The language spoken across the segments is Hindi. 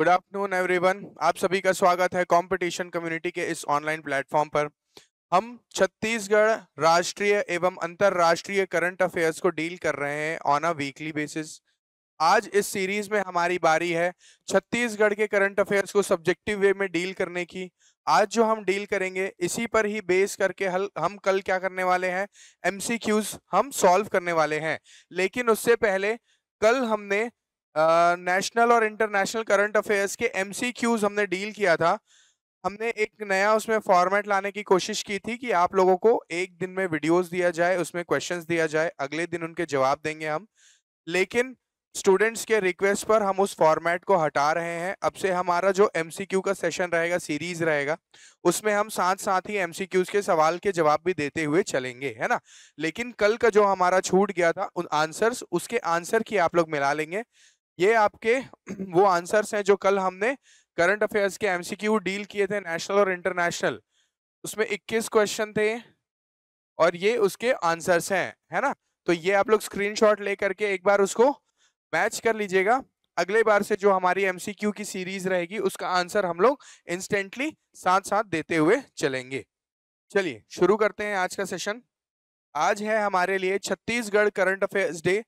गुड आफ्टरनून एवरीवन आप सभी का स्वागत है कंपटीशन कम्युनिटी के इस ऑनलाइन प्लेटफॉर्म पर हम छत्तीसगढ़ राष्ट्रीय एवं अंतर्राष्ट्रीय करंट अफेयर्स को डील कर रहे हैं ऑन अ वीकली बेसिस आज इस सीरीज में हमारी बारी है छत्तीसगढ़ के करंट अफेयर्स को सब्जेक्टिव वे में डील करने की आज जो हम डील करेंगे इसी पर ही बेस करके हल हम कल क्या करने वाले हैं एम हम सॉल्व करने वाले हैं लेकिन उससे पहले कल हमने नेशनल और इंटरनेशनल करंट अफेयर्स के एम हमने डील किया था हमने एक नया उसमें फॉर्मेट लाने की कोशिश की थी कि आप लोगों को एक दिन में वीडियोस दिया जाए उसमें क्वेश्चंस दिया जाए अगले दिन उनके जवाब देंगे हम लेकिन स्टूडेंट्स के रिक्वेस्ट पर हम उस फॉर्मेट को हटा रहे हैं अब से हमारा जो एम का सेशन रहेगा सीरीज रहेगा उसमें हम साथ साथ ही एम के सवाल के जवाब भी देते हुए चलेंगे है ना लेकिन कल का जो हमारा छूट गया था उन आंसर्स उसके आंसर की आप लोग मिला लेंगे ये आपके वो आंसर्स हैं जो कल हमने करंट अफेयर्स के एमसीक्यू डील किए थे नेशनल और इंटरनेशनल उसमें 21 क्वेश्चन थे और ये उसके आंसर्स हैं है ना तो ये आप लोग स्क्रीनशॉट लेकर के एक बार उसको मैच कर लीजिएगा अगले बार से जो हमारी एमसीक्यू की सीरीज रहेगी उसका आंसर हम लोग इंस्टेंटली साथ साथ देते हुए चलेंगे चलिए शुरू करते हैं आज का सेशन आज है हमारे लिए छत्तीसगढ़ करंट अफेयर्स डे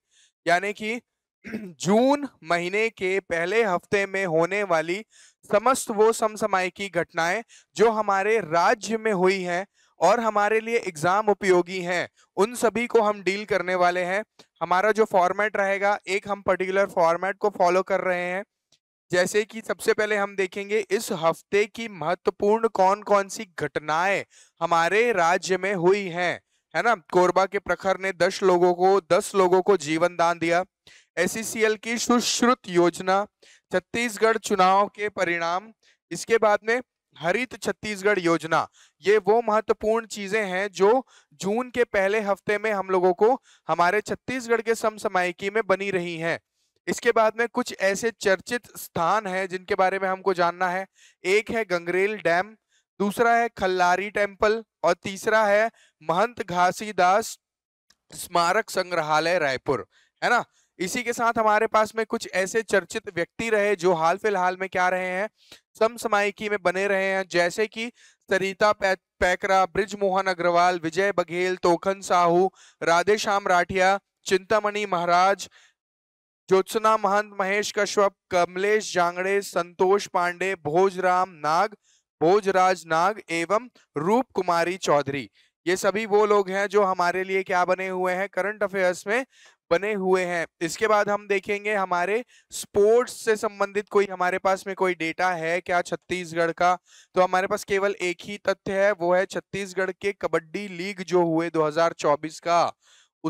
यानी कि जून महीने के पहले हफ्ते में होने वाली समस्त वो समसमाय की घटनाएं जो हमारे राज्य में हुई हैं और हमारे लिए एग्जाम उपयोगी हैं उन सभी को हम डील करने वाले हैं हमारा जो फॉर्मेट रहेगा एक हम पर्टिकुलर फॉर्मेट को फॉलो कर रहे हैं जैसे कि सबसे पहले हम देखेंगे इस हफ्ते की महत्वपूर्ण कौन कौन सी घटनाएं हमारे राज्य में हुई हैं है ना कोरबा के प्रखर ने दस लोगों को दस लोगों को जीवन दान दिया एसईसीएल e की सुश्रुत योजना छत्तीसगढ़ चुनाव के परिणाम इसके बाद में हरित छत्तीसगढ़ योजना ये वो महत्वपूर्ण चीजें हैं जो जून के पहले हफ्ते में हम लोगों को हमारे छत्तीसगढ़ के समसमायिकी में बनी रही हैं इसके बाद में कुछ ऐसे चर्चित स्थान हैं जिनके बारे में हमको जानना है एक है गंगरेल डैम दूसरा है खल्लारी टेम्पल और तीसरा है महंत घासीदास स्मारक संग्रहालय रायपुर है ना इसी के साथ हमारे पास में कुछ ऐसे चर्चित व्यक्ति रहे जो हाल फिलहाल में क्या रहे हैं समसमायिकी में बने रहे हैं जैसे कि सरिता पैकरा ब्रिज मोहन अग्रवाल विजय बघेल तोखन साहू राधे श्याम राठिया चिंतामणि महाराज ज्योत्सना महंत महेश कश्यप कमलेश जांगड़े संतोष पांडे भोजराम नाग भोजराज नाग एवं रूप कुमारी चौधरी ये सभी वो लोग हैं जो हमारे लिए क्या बने हुए हैं करंट अफेयर्स में बने हुए हैं इसके बाद हम देखेंगे हमारे स्पोर्ट्स से संबंधित कोई हमारे पास में कोई डेटा है क्या छत्तीसगढ़ का तो हमारे पास केवल एक ही तथ्य है वो है छत्तीसगढ़ के कबड्डी लीग जो हुए 2024 का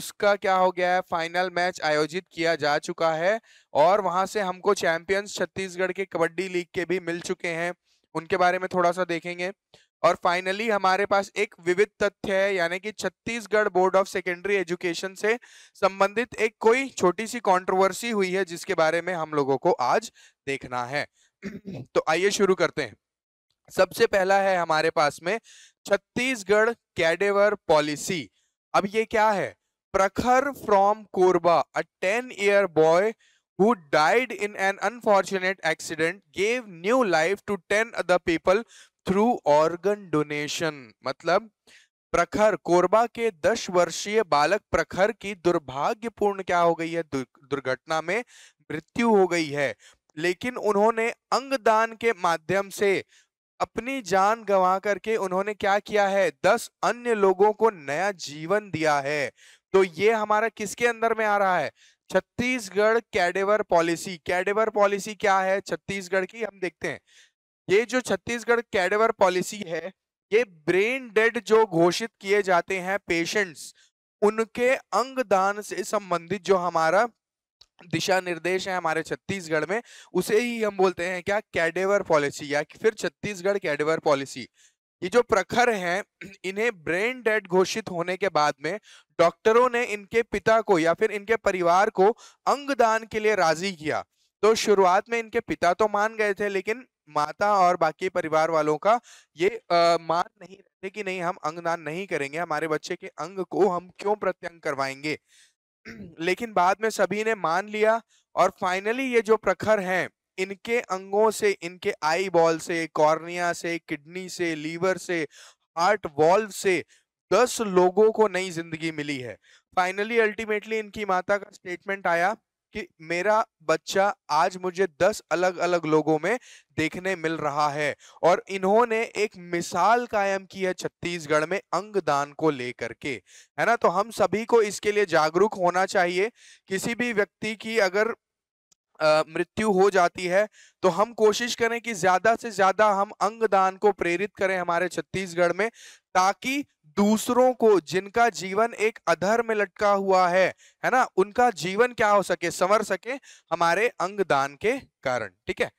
उसका क्या हो गया है फाइनल मैच आयोजित किया जा चुका है और वहां से हमको चैंपियंस छत्तीसगढ़ के कबड्डी लीग के भी मिल चुके हैं उनके बारे में थोड़ा सा देखेंगे और फाइनली हमारे पास एक विविध तथ्य है यानी कि Chhattisgarh board of secondary education से संबंधित एक कोई छोटी सी कंट्रोवर्सी हुई है जिसके बारे में हम लोगों को आज देखना है तो आइए शुरू करते हैं सबसे पहला है हमारे पास में छत्तीसगढ़ कैडेवर पॉलिसी अब ये क्या है Prakhar from Korba a ten year boy who died in an unfortunate accident gave new life to 10 other people through organ donation मतलब प्रखर कोरबा के दस वर्षीय बालक प्रखर की दुर्भाग्यपूर्ण क्या हो गई है दुर्घटना में मृत्यु हो गई है लेकिन उन्होंने दान के माध्यम से अपनी जान गंवा करके उन्होंने क्या किया है दस अन्य लोगों को नया जीवन दिया है तो ये हमारा किसके अंदर में आ रहा है Chhattisgarh cadaver policy cadaver policy क्या है छत्तीसगढ़ की हम देखते हैं ये जो छत्तीसगढ़ कैडवर पॉलिसी है ये ब्रेन डेड जो घोषित किए जाते हैं पेशेंट्स उनके अंग दान से संबंधित जो हमारा दिशा निर्देश है हमारे छत्तीसगढ़ में उसे ही हम बोलते हैं क्या कैडेवर पॉलिसी या फिर छत्तीसगढ़ कैडेवर पॉलिसी ये जो प्रखर हैं इन्हें ब्रेन डेड घोषित होने के बाद में डॉक्टरों ने इनके पिता को या फिर इनके परिवार को अंग दान के लिए राजी किया तो शुरुआत में इनके पिता तो मान गए थे लेकिन माता और बाकी परिवार वालों का ये आ, मान नहीं रहते कि नहीं हम अंगदान नहीं करेंगे हमारे बच्चे के अंग को हम क्यों प्रत्यंग करवाएंगे लेकिन बाद में सभी ने मान लिया और फाइनली ये जो प्रखर हैं इनके अंगों से इनके आई बॉल से कॉर्निया से किडनी से लीवर से हार्ट वॉल्व से दस लोगों को नई जिंदगी मिली है फाइनली अल्टीमेटली इनकी माता का स्टेटमेंट आया कि मेरा बच्चा आज मुझे दस अलग अलग लोगों में देखने मिल रहा है और इन्होंने एक मिसाल कायम की है छत्तीसगढ़ में अंगदान को लेकर के है ना तो हम सभी को इसके लिए जागरूक होना चाहिए किसी भी व्यक्ति की अगर मृत्यु हो जाती है तो हम कोशिश करें कि ज्यादा से ज्यादा हम अंगदान को प्रेरित करें हमारे छत्तीसगढ़ में ताकि दूसरों को जिनका जीवन एक अधर में लटका हुआ है है ना उनका जीवन क्या हो सके संवर सके हमारे अंगदान के कारण ठीक है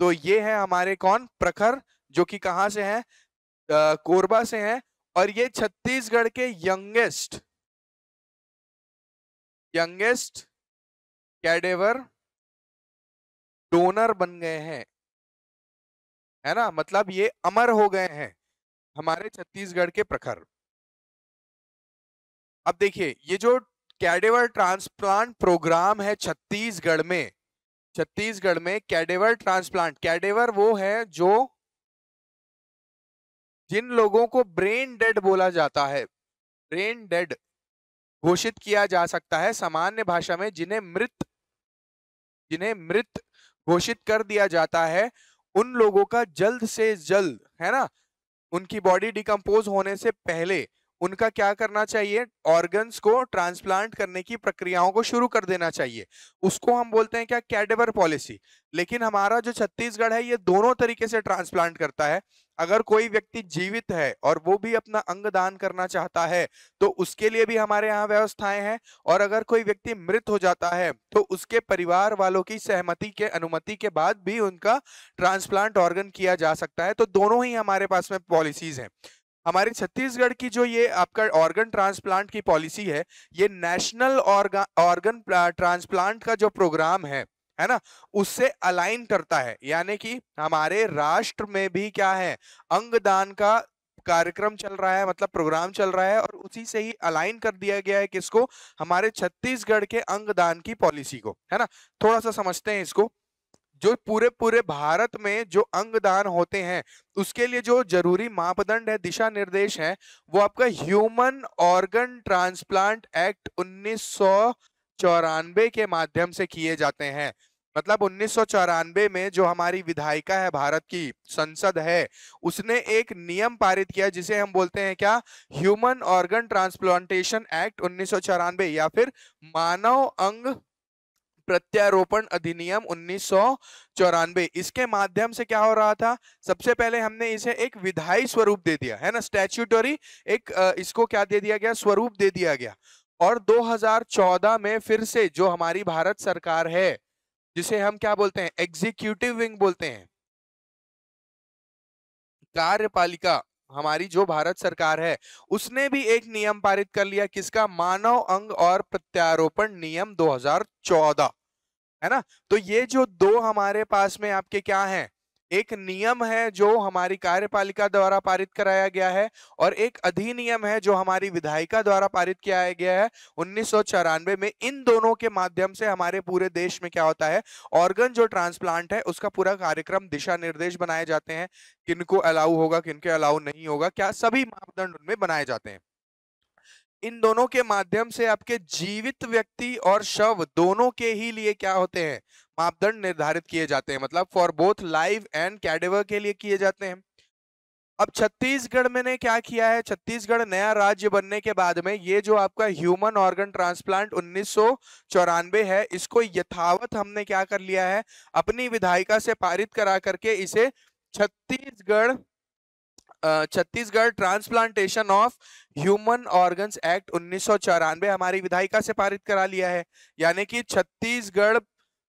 तो ये है हमारे कौन प्रखर जो कि कहाँ से है आ, कोरबा से है और ये छत्तीसगढ़ के यंगेस्ट यंगेस्ट कैडेवर डोनर बन गए हैं है ना मतलब ये अमर हो गए हैं हमारे छत्तीसगढ़ के प्रखर अब देखिए ये जो कैडेवर ट्रांसप्लांट प्रोग्राम है छत्तीसगढ़ में छत्तीसगढ़ में कैडेवर ट्रांसप्लांट कैडेवर वो है जो जिन लोगों को ब्रेन डेड बोला जाता है ब्रेन डेड घोषित किया जा सकता है सामान्य भाषा में जिन्हें मृत जिन्हें मृत घोषित कर दिया जाता है उन लोगों का जल्द से जल्द है ना उनकी बॉडी डिकम्पोज होने से पहले उनका क्या करना चाहिए ऑर्गन्स को ट्रांसप्लांट करने की प्रक्रियाओं को शुरू कर देना चाहिए उसको हम बोलते हैं क्या कैडेवर पॉलिसी लेकिन हमारा जो छत्तीसगढ़ है ये दोनों तरीके से ट्रांसप्लांट करता है अगर कोई व्यक्ति जीवित है और वो भी अपना अंग दान करना चाहता है तो उसके लिए भी हमारे यहाँ व्यवस्थाएं हैं और अगर कोई व्यक्ति मृत हो जाता है तो उसके परिवार वालों की सहमति के अनुमति के बाद भी उनका ट्रांसप्लांट ऑर्गन किया जा सकता है तो दोनों ही हमारे पास में पॉलिसीज हैं हमारे छत्तीसगढ़ की जो ये आपका ऑर्गन ट्रांसप्लांट की पॉलिसी है ये नेशनल ऑर्गन ट्रांसप्लांट का जो प्रोग्राम है है ना उससे अलाइन करता है यानी कि हमारे राष्ट्र में भी क्या है अंगदान का कार्यक्रम चल रहा है मतलब प्रोग्राम चल रहा है और उसी से ही अलाइन कर दिया गया है किसको हमारे छत्तीसगढ़ के अंगदान की पॉलिसी को है ना थोड़ा सा समझते हैं इसको जो पूरे पूरे भारत में जो अंगदान होते हैं उसके लिए जो जरूरी मापदंड है दिशा निर्देश है वो आपका ह्यूमन ऑर्गन ट्रांसप्लांट एक्ट उन्नीस के माध्यम से किए जाते हैं मतलब उन्नीस में जो हमारी विधायिका है भारत की संसद है उसने एक नियम पारित किया जिसे हम बोलते हैं क्या ह्यूमन ऑर्गन ट्रांसप्लांटेशन एक्ट उन्नीस या फिर मानव अंग प्रत्यारोपण अधिनियम उन्नीस इसके माध्यम से क्या हो रहा था सबसे पहले हमने इसे एक विधायी स्वरूप दे दिया है ना स्टैच्यूटरी एक इसको क्या दे दिया गया स्वरूप दे दिया गया और 2014 में फिर से जो हमारी भारत सरकार है जिसे हम क्या बोलते हैं एग्जीक्यूटिव विंग बोलते हैं कार्यपालिका हमारी जो भारत सरकार है उसने भी एक नियम पारित कर लिया किसका मानव अंग और प्रत्यारोपण नियम 2014 है ना तो ये जो दो हमारे पास में आपके क्या हैं एक नियम है जो हमारी कार्यपालिका द्वारा पारित कराया गया है और एक अधिनियम है जो हमारी विधायिका द्वारा पारित किया गया है उन्नीस में इन दोनों के माध्यम से हमारे पूरे देश में क्या होता है ऑर्गन जो ट्रांसप्लांट है उसका पूरा कार्यक्रम दिशा निर्देश बनाए जाते हैं किनको अलाउ होगा किनके अलाउ नहीं होगा क्या सभी मापदंड उनमें बनाए जाते हैं इन दोनों के माध्यम से आपके जीवित व्यक्ति और शव दोनों के ही लिए क्या होते हैं मापदंड निर्धारित किए जाते हैं मतलब for both live and cadaver के लिए किए जाते हैं अब छत्तीसगढ़ में ने क्या किया है छत्तीसगढ़ नया राज्य बनने के बाद में ये जो आपका ह्यूमन ऑर्गन ट्रांसप्लांट उन्नीस है इसको यथावत हमने क्या कर लिया है अपनी विधायिका से पारित करा करके इसे Chhattisgarh Chhattisgarh transplantation of human organs act उन्नीस हमारी विधायिका से पारित करा लिया है यानी कि छत्तीसगढ़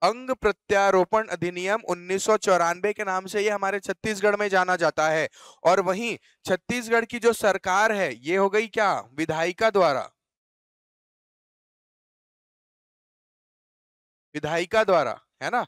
अंग प्रत्यारोपण अधिनियम उन्नीस के नाम से ये हमारे छत्तीसगढ़ में जाना जाता है और वहीं छत्तीसगढ़ की जो सरकार है ये हो गई क्या विधायिका द्वारा विधायिका द्वारा है ना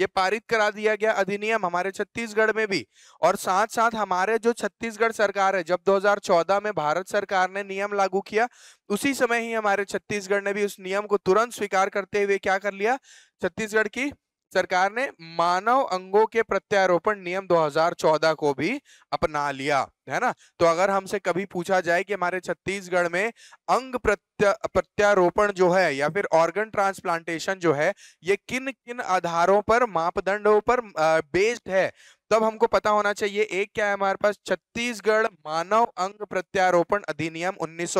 ये पारित करा दिया गया अधिनियम हमारे छत्तीसगढ़ में भी और साथ साथ हमारे जो छत्तीसगढ़ सरकार है जब 2014 में भारत सरकार ने नियम लागू किया उसी समय ही हमारे छत्तीसगढ़ ने भी उस नियम को तुरंत स्वीकार करते हुए क्या कर लिया छत्तीसगढ़ की सरकार ने मानव अंगों के प्रत्यारोपण नियम 2014 को भी अपना लिया है ना तो अगर हमसे कभी पूछा जाए कि हमारे छत्तीसगढ़ में अंग प्रत्या प्रत्यारोपण जो है या फिर ऑर्गन ट्रांसप्लांटेशन जो है ये किन किन आधारों पर मापदंडों पर बेस्ड है तब हमको पता होना चाहिए एक क्या है हमारे पास छत्तीसगढ़ मानव अंग प्रत्यारोपण अधिनियम उन्नीस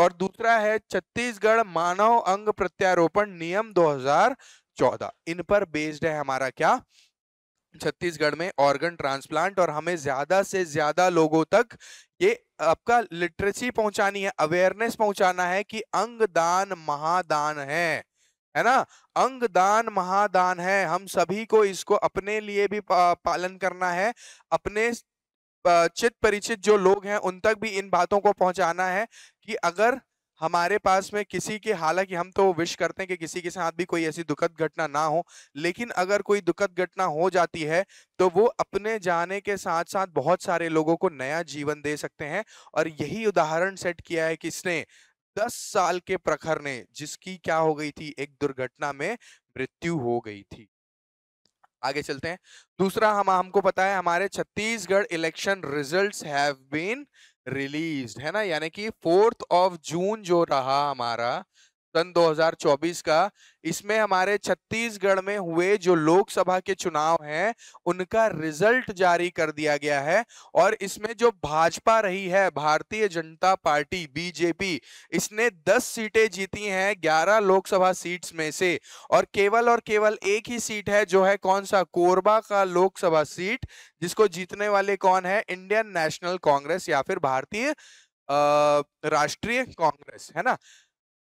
और दूसरा है छत्तीसगढ़ मानव अंग प्रत्यारोपण नियम 2000 चौदह इन पर बेस्ड है हमारा क्या छत्तीसगढ़ में ऑर्गन ट्रांसप्लांट और हमें ज्यादा से ज्यादा लोगों तक ये आपका लिटरेसी पहुंचानी है अवेयरनेस पहुंचाना है कि अंग दान महादान है है ना अंग दान महादान है हम सभी को इसको अपने लिए भी पालन करना है अपने चित परिचित जो लोग हैं उन तक भी इन बातों को पहुंचाना है कि अगर हमारे पास में किसी के हालांकि हम तो विश करते हैं कि किसी के साथ भी कोई ऐसी दुखद घटना ना हो लेकिन अगर कोई दुखद घटना हो जाती है तो वो अपने जाने के साथ साथ बहुत सारे लोगों को नया जीवन दे सकते हैं और यही उदाहरण सेट किया है किसने दस साल के प्रखर ने जिसकी क्या हो गई थी एक दुर्घटना में मृत्यु हो गई थी आगे चलते हैं दूसरा हम हमको पता है हमारे Chhattisgarh election results have been release है ना यानी कि फोर्थ ऑफ जून जो रहा हमारा सन 2024 का इसमें हमारे छत्तीसगढ़ में हुए जो लोकसभा के चुनाव हैं उनका रिजल्ट जारी कर दिया गया है और इसमें जो भाजपा रही है भारतीय जनता पार्टी बीजेपी इसने 10 सीटें जीती हैं 11 लोकसभा सीट्स में से और केवल और केवल एक ही सीट है जो है कौन सा कोरबा का लोकसभा सीट जिसको जीतने वाले कौन है इंडियन नेशनल कांग्रेस या फिर भारतीय राष्ट्रीय कांग्रेस है ना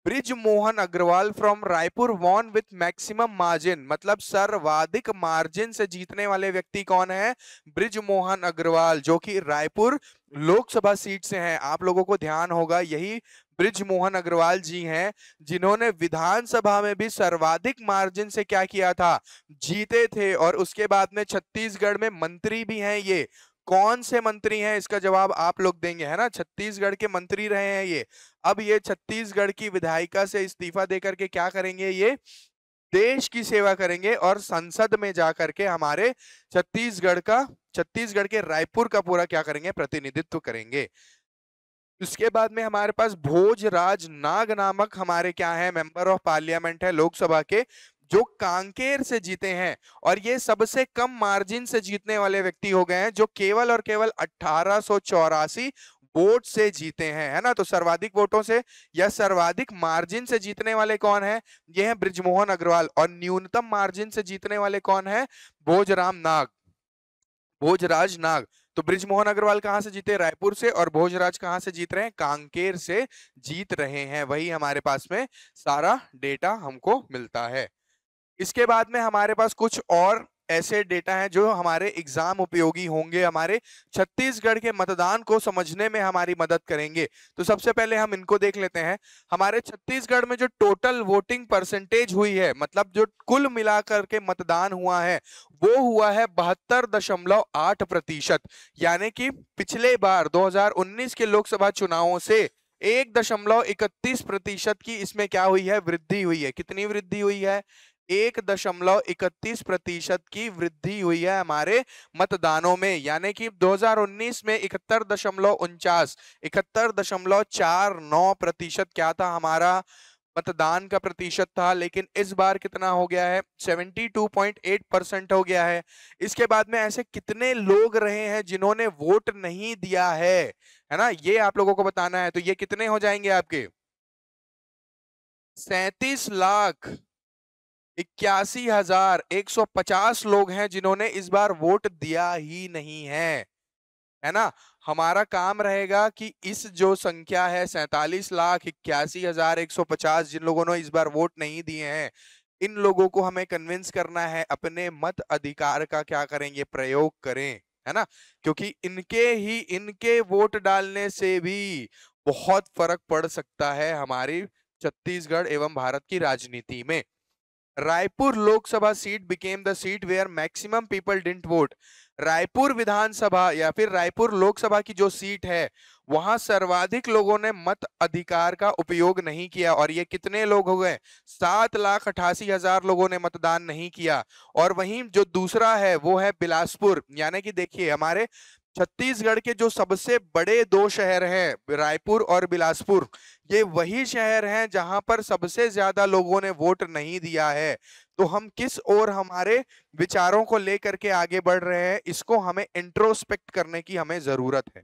Brij Mohan Agrawal from Raipur won with maximum margin मतलब सर्वाधिक मार्जिन से जीतने वाले व्यक्ति कौन है ब्रिज मोहन अग्रवाल जो कि रायपुर लोकसभा सीट से हैं आप लोगों को ध्यान होगा यही ब्रिज मोहन अग्रवाल जी हैं जिन्होंने विधानसभा में भी सर्वाधिक मार्जिन से क्या किया था जीते थे और उसके बाद में छत्तीसगढ़ में मंत्री भी हैं ये कौन से मंत्री हैं इसका जवाब आप लोग देंगे है ना छत्तीसगढ़ के मंत्री रहे हैं ये अब ये छत्तीसगढ़ की विधायिका से इस्तीफा दे करके क्या करेंगे ये देश की सेवा करेंगे और संसद में जा करके हमारे छत्तीसगढ़ का छत्तीसगढ़ के रायपुर का पूरा क्या करेंगे प्रतिनिधित्व करेंगे इसके बाद में हमारे पास भोज राज नाग नामक हमारे क्या है मेंबर ऑफ पार्लियामेंट है लोकसभा के जो कांकेर से जीते हैं और ये सबसे कम मार्जिन से जीतने वाले व्यक्ति हो गए हैं जो केवल और केवल अठारह वोट से जीते हैं है ना तो सर्वाधिक वोटों से या सर्वाधिक मार्जिन से जीतने वाले कौन है ये हैं ब्रिजमोहन अग्रवाल और न्यूनतम मार्जिन से जीतने वाले कौन है भोजराम नाग भोजराज नाग तो ब्रिजमोहन अग्रवाल कहां से जीते रायपुर से और भोजराज कहाँ से जीत रहे हैं कांकेर से जीत रहे हैं वही हमारे पास में सारा डेटा हमको मिलता है इसके बाद में हमारे पास कुछ और ऐसे डेटा हैं जो हमारे एग्जाम उपयोगी होंगे हमारे छत्तीसगढ़ के मतदान को समझने में हमारी मदद करेंगे तो सबसे पहले हम इनको देख लेते हैं हमारे छत्तीसगढ़ में जो टोटल वोटिंग परसेंटेज हुई है मतलब जो कुल मिलाकर के मतदान हुआ है वो हुआ है बहत्तर दशमलव आठ प्रतिशत यानी कि पिछले बार 2019 के लोकसभा चुनावों से एक दशमलव इकतीस प्रतिशत की इसमें क्या हुई है वृद्धि हुई है कितनी वृद्धि हुई है एक दशमलव इकतीस प्रतिशत की वृद्धि हुई है हमारे मतदानों में यानी कि 2019 में इकहत्तर दशमलव उनचास इकहत्तर दशमलव चार नौ प्रतिशत क्या था हमारा मतदान का प्रतिशत था लेकिन इस बार कितना हो गया है 72.8 परसेंट हो गया है इसके बाद में ऐसे कितने लोग रहे हैं जिन्होंने वोट नहीं दिया है है ना ये आप लोगों को बताना है तो ये कितने हो जाएंगे आपके सैतीस लाख इक्यासी हजार एक सौ पचास लोग हैं जिन्होंने इस बार वोट दिया ही नहीं है है ना हमारा काम रहेगा कि इस जो संख्या है सैतालीस लाख इक्यासी हजार एक सौ पचास जिन लोगों ने इस बार वोट नहीं दिए हैं इन लोगों को हमें कन्विंस करना है अपने मत अधिकार का क्या करेंगे प्रयोग करें है ना क्योंकि इनके ही इनके वोट डालने से भी बहुत फर्क पड़ सकता है हमारी छत्तीसगढ़ एवं भारत की राजनीति में Raipur Lok Sabha seat became the seat where maximum people didn't vote Raipur Vidhan Sabha या फिर रायपुर लोकसभा की जो सीट है वहां सर्वाधिक लोगों ने मत अधिकार का उपयोग नहीं किया और ये कितने लोग हो गए सात लाख अठासी हजार लोगों ने मतदान नहीं किया और वहीं जो दूसरा है वो है बिलासपुर यानी कि देखिए हमारे छत्तीसगढ़ के जो सबसे बड़े दो शहर हैं रायपुर और बिलासपुर ये वही शहर हैं जहां पर सबसे ज्यादा लोगों ने वोट नहीं दिया है तो हम किस और हमारे विचारों को लेकर के आगे बढ़ रहे हैं इसको हमें इंट्रोस्पेक्ट करने की हमें जरूरत है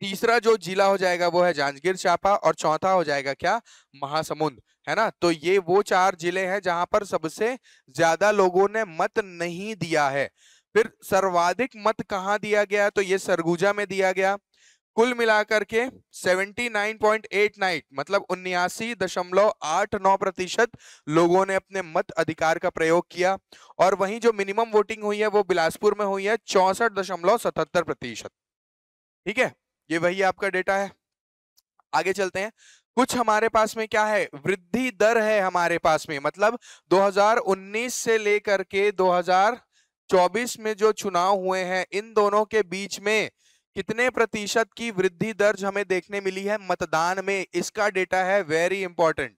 तीसरा जो जिला हो जाएगा वो है जांजगीर चांपा और चौथा हो जाएगा क्या महासमुंद है ना तो ये वो चार जिले हैं जहां पर सबसे ज्यादा लोगों ने मत नहीं दिया है फिर सर्वाधिक मत कहा दिया गया तो ये सरगुजा में दिया गया कुल मिलाकर के 79.89 मतलब उन्यासी दशमलव आठ नौ प्रतिशत लोगों ने अपने मत अधिकार का प्रयोग किया और वहीं जो मिनिमम वोटिंग हुई है वो बिलासपुर में हुई है चौसठ दशमलव सतहत्तर प्रतिशत ठीक है ये वही आपका डेटा है आगे चलते हैं कुछ हमारे पास में क्या है वृद्धि दर है हमारे पास में मतलब 2019 से लेकर के 2000 2024 में जो चुनाव हुए हैं इन दोनों के बीच में कितने प्रतिशत की वृद्धि दर्ज हमें देखने मिली है मतदान में इसका डेटा है वेरी इंपॉर्टेंट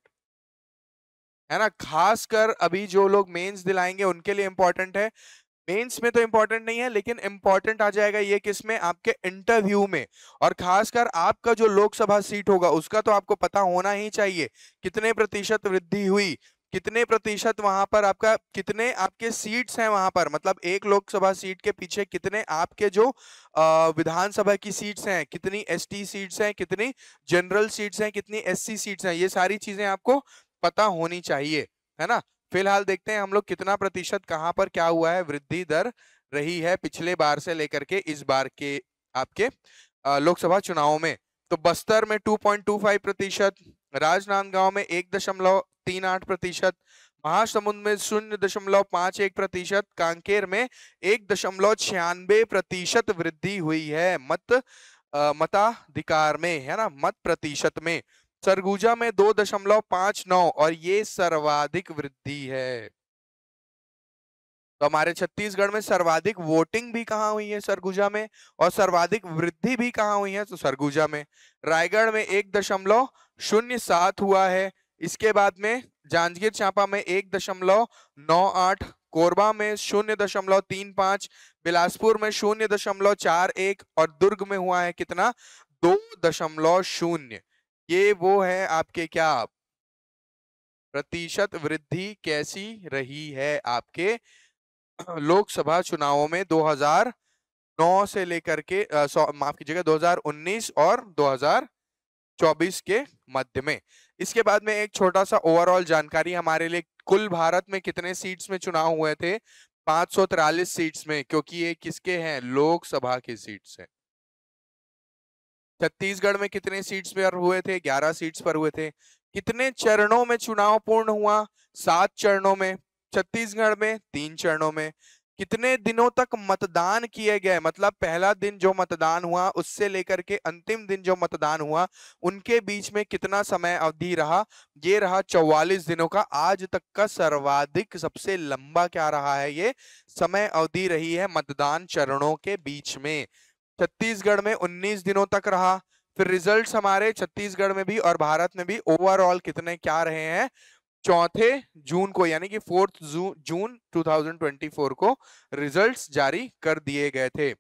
है ना खासकर अभी जो लोग मेंस दिलाएंगे उनके लिए इंपॉर्टेंट है मेंस में तो इंपॉर्टेंट नहीं है लेकिन इंपॉर्टेंट आ जाएगा ये किसमें आपके इंटरव्यू में और खासकर आपका जो लोकसभा सीट होगा उसका तो आपको पता होना ही चाहिए कितने प्रतिशत वृद्धि हुई कितने प्रतिशत वहां पर आपका कितने आपके सीट्स हैं वहां पर मतलब एक लोकसभा सीट के पीछे कितने आपके जो विधानसभा की सीट्स हैं कितनी एसटी सीट्स हैं कितनी जनरल सीट्स हैं कितनी एससी सीट्स हैं ये सारी चीजें आपको पता होनी चाहिए है ना फिलहाल देखते हैं हम लोग कितना प्रतिशत कहाँ पर क्या हुआ है वृद्धि दर रही है पिछले बार से लेकर के इस बार के आपके लोकसभा चुनाव में तो बस्तर में 2.25 प्रतिशत राजनांदगांव में एक दशमलव तीन आठ प्रतिशत महासमुंद में शून्य दशमलव पांच एक प्रतिशत कांकेर में एक दशमलव छियानबे प्रतिशत वृद्धि हुई है मत मताधिकार में है ना मत प्रतिशत में सरगुजा में दो दशमलव पांच नौ और ये सर्वाधिक वृद्धि है तो हमारे छत्तीसगढ़ में सर्वाधिक वोटिंग भी कहाँ हुई है सरगुजा में और सर्वाधिक वृद्धि भी कहाँ हुई है तो सरगुजा में रायगढ़ में एक दशमलव शून्य सात हुआ है इसके बाद में जांजगीर चांपा में एक दशमलव नौ आठ कोरबा में शून्य दशमलव तीन पांच बिलासपुर में शून्य दशमलव चार एक और दुर्ग में हुआ है कितना दो दशमलव शून्य ये वो है आपके क्या प्रतिशत वृद्धि कैसी रही है आपके लोकसभा चुनावों में 2009 से लेकर के माफ कीजिएगा 2019 और 2024 के मध्य में इसके बाद में एक छोटा सा ओवरऑल जानकारी हमारे लिए कुल भारत में कितने सीट्स में चुनाव हुए थे पांच सीट्स में क्योंकि ये किसके हैं लोकसभा की सीट्स हैं छत्तीसगढ़ में कितने सीट्स पर हुए थे ग्यारह सीट्स पर हुए थे कितने चरणों में चुनाव पूर्ण हुआ सात चरणों में छत्तीसगढ़ में तीन चरणों में कितने दिनों तक मतदान किए गए मतलब पहला दिन जो मतदान हुआ उससे लेकर के अंतिम दिन जो मतदान हुआ उनके बीच में कितना समय अवधि रहा ये रहा चौवालीस दिनों का आज तक का सर्वाधिक सबसे लंबा क्या रहा है ये समय अवधि रही है मतदान चरणों के बीच में छत्तीसगढ़ में उन्नीस दिनों तक रहा फिर रिजल्ट्स हमारे छत्तीसगढ़ में भी और भारत में भी ओवरऑल कितने क्या रहे हैं चौथे जून को यानी कि फोर्थ जून 2024 को रिजल्ट्स जारी कर दिए गए थे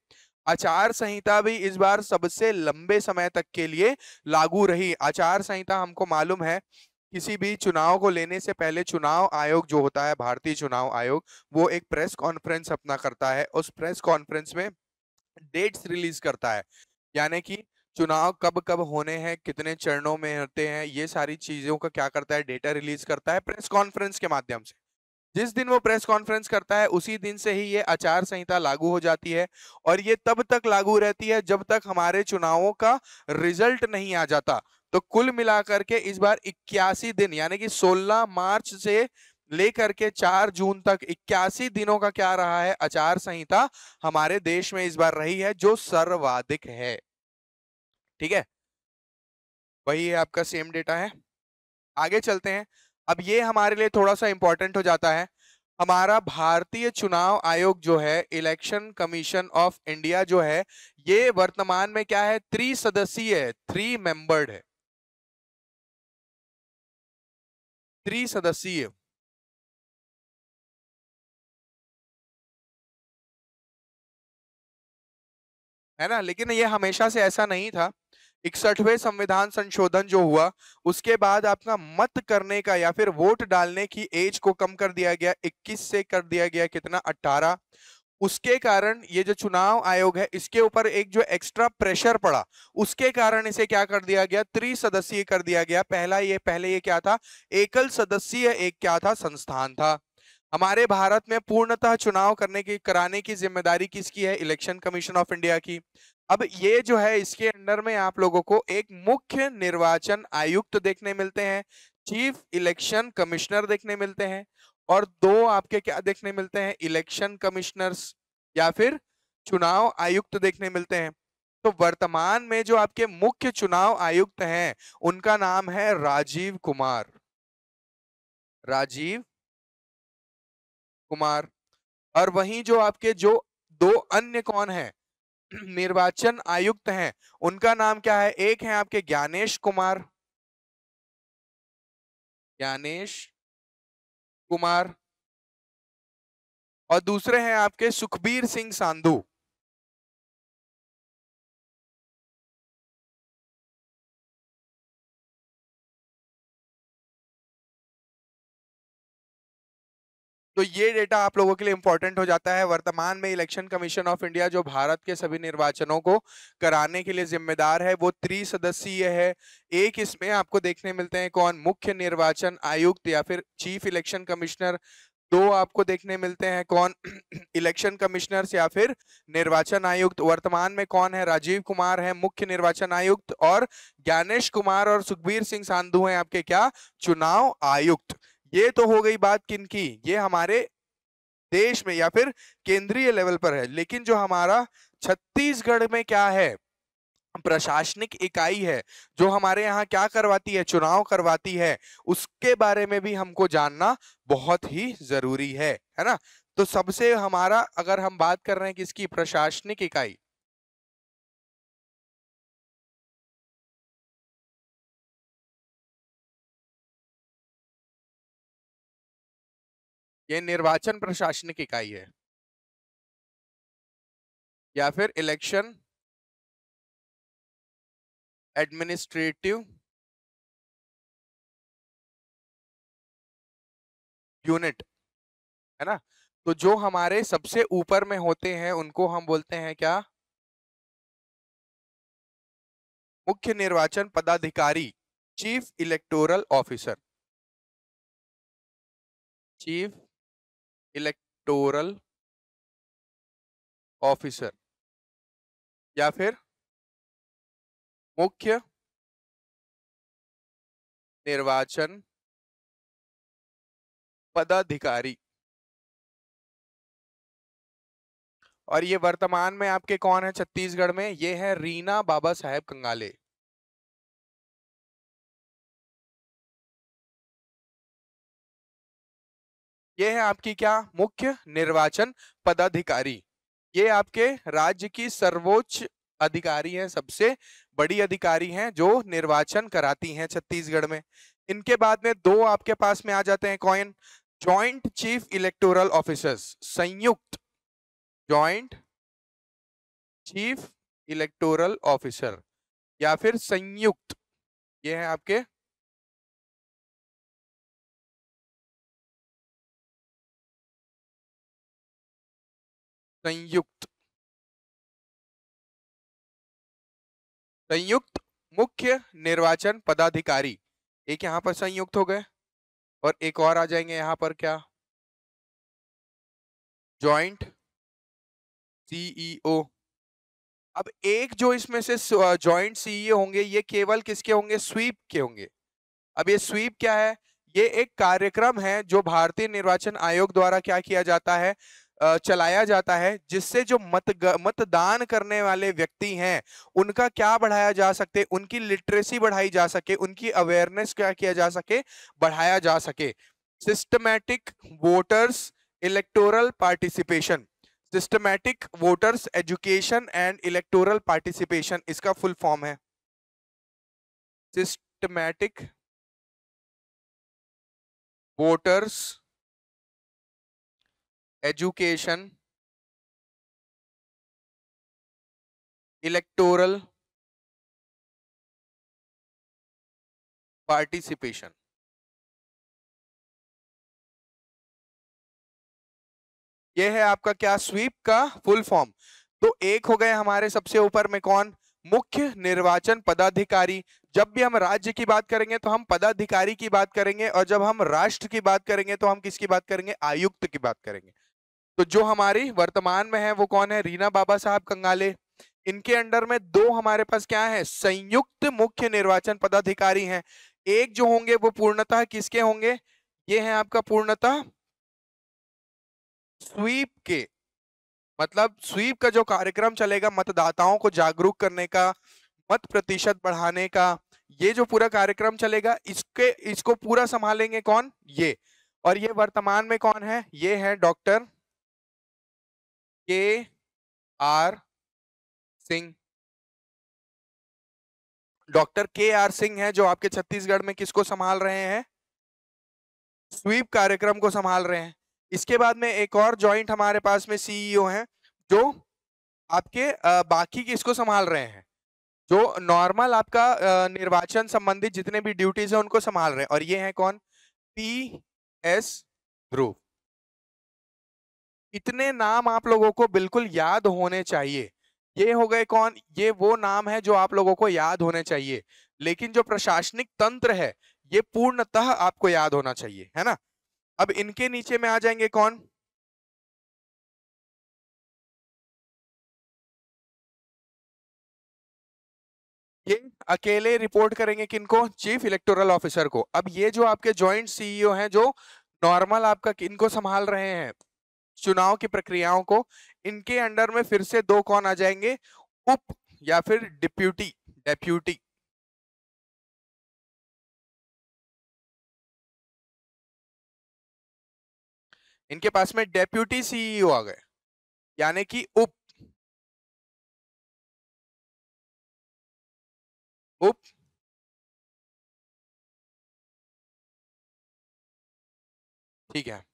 आचार संहिता भी इस बार सबसे लंबे समय तक के लिए लागू रही आचार संहिता हमको मालूम है किसी भी चुनाव को लेने से पहले चुनाव आयोग जो होता है भारतीय चुनाव आयोग वो एक प्रेस कॉन्फ्रेंस अपना करता है उस प्रेस कॉन्फ्रेंस में डेट्स रिलीज करता है यानी कि चुनाव कब कब होने हैं कितने चरणों में होते हैं ये सारी चीजों का क्या करता है डेटा रिलीज करता है प्रेस कॉन्फ्रेंस के माध्यम से जिस दिन वो प्रेस कॉन्फ्रेंस करता है उसी दिन से ही ये आचार संहिता लागू हो जाती है और ये तब तक लागू रहती है जब तक हमारे चुनावों का रिजल्ट नहीं आ जाता तो कुल मिलाकर के इस बार इक्यासी दिन यानी कि 16 मार्च से लेकर के 4 जून तक इक्यासी दिनों का क्या रहा है आचार संहिता हमारे देश में इस बार रही है जो सर्वाधिक है ठीक है वही आपका सेम डेटा है आगे चलते हैं अब ये हमारे लिए थोड़ा सा इंपॉर्टेंट हो जाता है हमारा भारतीय चुनाव आयोग जो है इलेक्शन कमीशन ऑफ इंडिया जो है ये वर्तमान में क्या है सदस्यीय है थ्री मेंबर्ड है सदस्यीय है ना लेकिन ये हमेशा से ऐसा नहीं था इकसठवें संविधान संशोधन जो हुआ उसके बाद आपका मत करने का या फिर वोट डालने की एज को कम कर दिया गया 21 से कर दिया गया कितना 18 उसके कारण ये जो चुनाव आयोग है इसके ऊपर एक जो एक्स्ट्रा प्रेशर पड़ा उसके कारण इसे क्या कर दिया गया त्रिसदस्यीय कर दिया गया पहला ये पहले ये क्या था एकल सदस्यीय एक क्या था संस्थान था हमारे भारत में पूर्णतः चुनाव करने की कराने की जिम्मेदारी किसकी है इलेक्शन कमीशन ऑफ इंडिया की अब ये जो है इसके अंडर में आप लोगों को एक मुख्य निर्वाचन आयुक्त तो देखने मिलते हैं चीफ इलेक्शन कमिश्नर देखने मिलते हैं और दो आपके क्या देखने मिलते हैं इलेक्शन कमिश्नर्स या फिर चुनाव आयुक्त तो देखने मिलते हैं तो वर्तमान में जो आपके मुख्य चुनाव आयुक्त हैं उनका नाम है राजीव कुमार राजीव कुमार और वहीं जो आपके जो दो अन्य कौन है निर्वाचन आयुक्त हैं उनका नाम क्या है एक है आपके ज्ञानेश कुमार ज्ञानेश कुमार और दूसरे हैं आपके सुखबीर सिंह सांधु तो ये डेटा आप लोगों के लिए इंपॉर्टेंट हो जाता है वर्तमान में इलेक्शन कमीशन ऑफ इंडिया जो भारत के सभी निर्वाचनों को कराने के लिए जिम्मेदार है वो त्रिसदस्यीय है एक इसमें आपको देखने मिलते हैं कौन मुख्य निर्वाचन आयुक्त या फिर चीफ इलेक्शन कमिश्नर दो आपको देखने मिलते हैं कौन इलेक्शन कमिश्नर्स या फिर निर्वाचन आयुक्त वर्तमान में कौन है राजीव कुमार है मुख्य निर्वाचन आयुक्त और ज्ञानेश कुमार और सुखबीर सिंह सांधु हैं आपके क्या चुनाव आयुक्त ये तो हो गई बात किन की ये हमारे देश में या फिर केंद्रीय लेवल पर है लेकिन जो हमारा छत्तीसगढ़ में क्या है प्रशासनिक इकाई है जो हमारे यहाँ क्या करवाती है चुनाव करवाती है उसके बारे में भी हमको जानना बहुत ही जरूरी है है ना तो सबसे हमारा अगर हम बात कर रहे हैं किसकी प्रशासनिक इकाई ये निर्वाचन प्रशासनिक इकाई है या फिर इलेक्शन एडमिनिस्ट्रेटिव यूनिट है ना तो जो हमारे सबसे ऊपर में होते हैं उनको हम बोलते हैं क्या मुख्य निर्वाचन पदाधिकारी chief electoral officer chief electoral officer या फिर मुख्य निर्वाचन पदाधिकारी और ये वर्तमान में आपके कौन है छत्तीसगढ़ में ये है रीना बाबा साहेब कंगाले ये है आपकी क्या मुख्य निर्वाचन पदाधिकारी ये आपके राज्य की सर्वोच्च अधिकारी हैं सबसे बड़ी अधिकारी हैं जो निर्वाचन कराती हैं छत्तीसगढ़ में इनके बाद में दो आपके पास में आ जाते हैं कॉइन जॉइंट चीफ इलेक्टोरल ऑफिसर्स संयुक्त जॉइंट चीफ इलेक्टोरल ऑफिसर या फिर संयुक्त ये है आपके संयुक्त संयुक्त मुख्य निर्वाचन पदाधिकारी एक यहां पर संयुक्त हो गए और एक और आ जाएंगे यहां पर क्या जॉइंट सीईओ e अब एक जो इसमें से जॉइंट सीईओ e होंगे ये केवल किसके होंगे स्वीप के होंगे अब ये स्वीप क्या है ये एक कार्यक्रम है जो भारतीय निर्वाचन आयोग द्वारा क्या किया जाता है चलाया जाता है जिससे जो मत मतदान करने वाले व्यक्ति हैं उनका क्या बढ़ाया जा सकते उनकी लिटरेसी बढ़ाई जा सके उनकी अवेयरनेस क्या किया जा सके बढ़ाया जा सके systematic voters electoral participation systematic voters education and electoral participation इसका फुल फॉर्म है systematic voters education electoral participation ये है आपका क्या स्वीप का फुल फॉर्म तो एक हो गए हमारे सबसे ऊपर में कौन मुख्य निर्वाचन पदाधिकारी जब भी हम राज्य की बात करेंगे तो हम पदाधिकारी की बात करेंगे और जब हम राष्ट्र की बात करेंगे तो हम किसकी बात करेंगे आयुक्त की बात करेंगे तो जो हमारी वर्तमान में है वो कौन है रीना बाबा साहब कंगाले इनके अंडर में दो हमारे पास क्या है संयुक्त मुख्य निर्वाचन पदाधिकारी हैं एक जो होंगे वो पूर्णतः किसके होंगे ये है आपका पूर्णतः स्वीप के मतलब स्वीप का जो कार्यक्रम चलेगा मतदाताओं को जागरूक करने का मत प्रतिशत बढ़ाने का ये जो पूरा कार्यक्रम चलेगा इसके इसको पूरा संभालेंगे कौन ये और ये वर्तमान में कौन है ये है doctor K R Singh doctor K R Singh है जो आपके छत्तीसगढ़ में किसको संभाल रहे हैं स्वीप कार्यक्रम को संभाल रहे हैं इसके बाद में एक और जॉइंट हमारे पास में सीईओ e हैं जो आपके बाकी किसको संभाल रहे हैं जो नॉर्मल आपका निर्वाचन संबंधित जितने भी ड्यूटीज हैं उनको संभाल रहे हैं और ये हैं कौन पी एस ध्रुव इतने नाम आप लोगों को बिल्कुल याद होने चाहिए ये हो गए कौन ये वो नाम है जो आप लोगों को याद होने चाहिए लेकिन जो प्रशासनिक तंत्र है ये पूर्णतः आपको याद होना चाहिए है ना अब इनके नीचे में आ जाएंगे कौन ये अकेले रिपोर्ट करेंगे किनको चीफ इलेक्टोरल ऑफिसर को अब ये जो आपके जॉइंट सीईओ हैं जो नॉर्मल आपका किनको संभाल रहे हैं चुनाव की प्रक्रियाओं को इनके अंडर में फिर से दो कौन आ जाएंगे उप या फिर डिप्यूटी डेप्यूटी इनके पास में डेप्यूटी सीईओ आ गए यानी कि उप उप ठीक है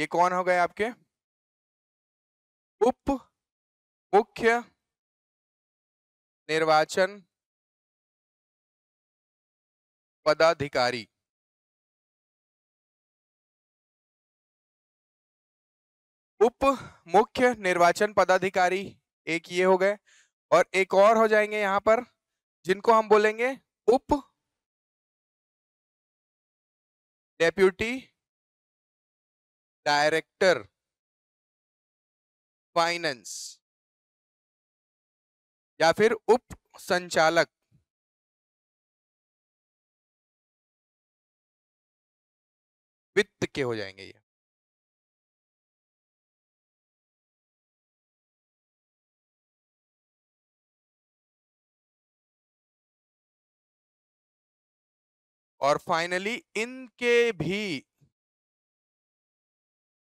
ये कौन हो गए आपके उप मुख्य निर्वाचन पदाधिकारी उप मुख्य निर्वाचन पदाधिकारी एक ये हो गए और एक और हो जाएंगे यहां पर जिनको हम बोलेंगे उप डेप्यूटी डायरेक्टर फाइनेंस या फिर उप संचालक वित्त के हो जाएंगे ये और फाइनली इनके भी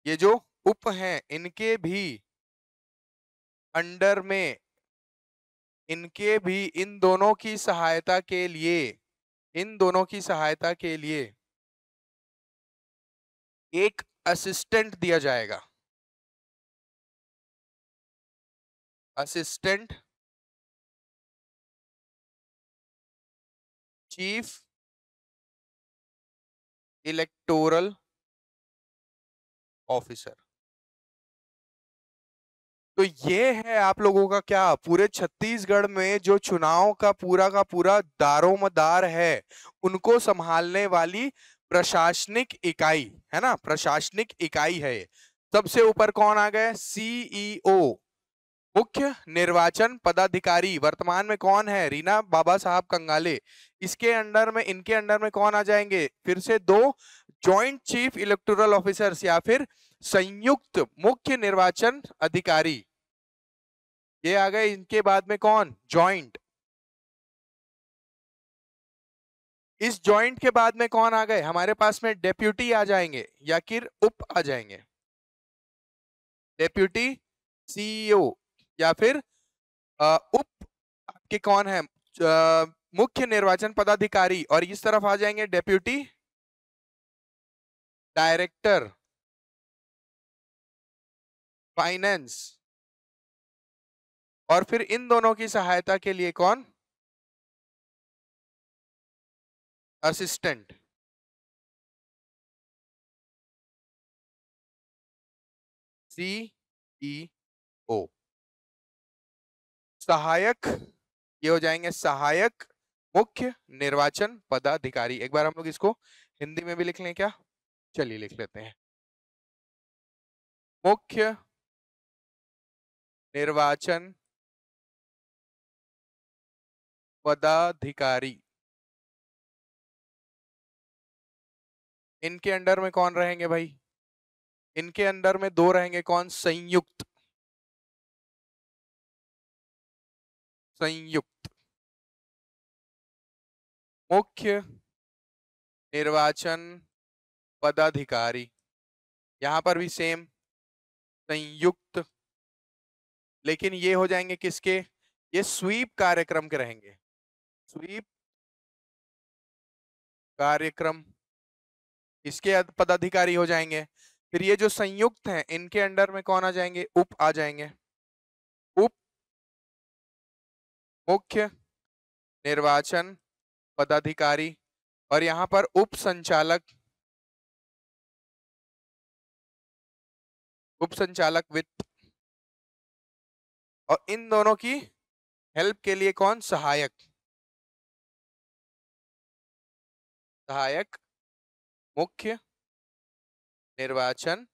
ये जो उप हैं इनके भी अंडर में इनके भी इन दोनों की सहायता के लिए इन दोनों की सहायता के लिए एक असिस्टेंट दिया जाएगा असिस्टेंट चीफ इलेक्टोरल ऑफिसर तो ये है आप लोगों का क्या पूरे छत्तीसगढ़ में जो चुनाव का पूरा का पूरा दारोमदार है उनको संभालने वाली प्रशासनिक इकाई है ना प्रशासनिक इकाई है सबसे ऊपर कौन आ गए सीईओ e मुख्य निर्वाचन पदाधिकारी वर्तमान में कौन है रीना बाबा साहब कंगाले इसके अंडर में इनके अंडर में कौन आ जाएंगे फिर से दो ज्वाइंट चीफ इलेक्टोरल ऑफिसर्स या फिर संयुक्त मुख्य निर्वाचन अधिकारी ये आ गए इनके बाद में कौन ज्वाइंट इस जॉइंट के बाद में कौन आ गए हमारे पास में डेप्यूटी आ जाएंगे या फिर उप आ जाएंगे डेप्यूटी सीईओ e या फिर आ, उप आपके कौन है आ, मुख्य निर्वाचन पदाधिकारी और इस तरफ आ जाएंगे डेप्यूटी डायरेक्टर फाइनेंस और फिर इन दोनों की सहायता के लिए कौन असिस्टेंट सी ई ओ सहायक ये हो जाएंगे सहायक मुख्य निर्वाचन पदाधिकारी एक बार हम लोग इसको हिंदी में भी लिख लें क्या चलिए लिख लेते हैं मुख्य निर्वाचन पदाधिकारी इनके अंडर में कौन रहेंगे भाई इनके अंडर में दो रहेंगे कौन संयुक्त संयुक्त मुख्य निर्वाचन पदाधिकारी यहाँ पर भी सेम संयुक्त लेकिन ये हो जाएंगे किसके ये स्वीप कार्यक्रम के रहेंगे स्वीप कार्यक्रम इसके पदाधिकारी हो जाएंगे फिर ये जो संयुक्त हैं इनके अंडर में कौन आ जाएंगे उप आ जाएंगे उप मुख्य निर्वाचन पदाधिकारी और यहाँ पर उप संचालक उपसंचालक वित्त और इन दोनों की हेल्प के लिए कौन सहायक सहायक मुख्य निर्वाचन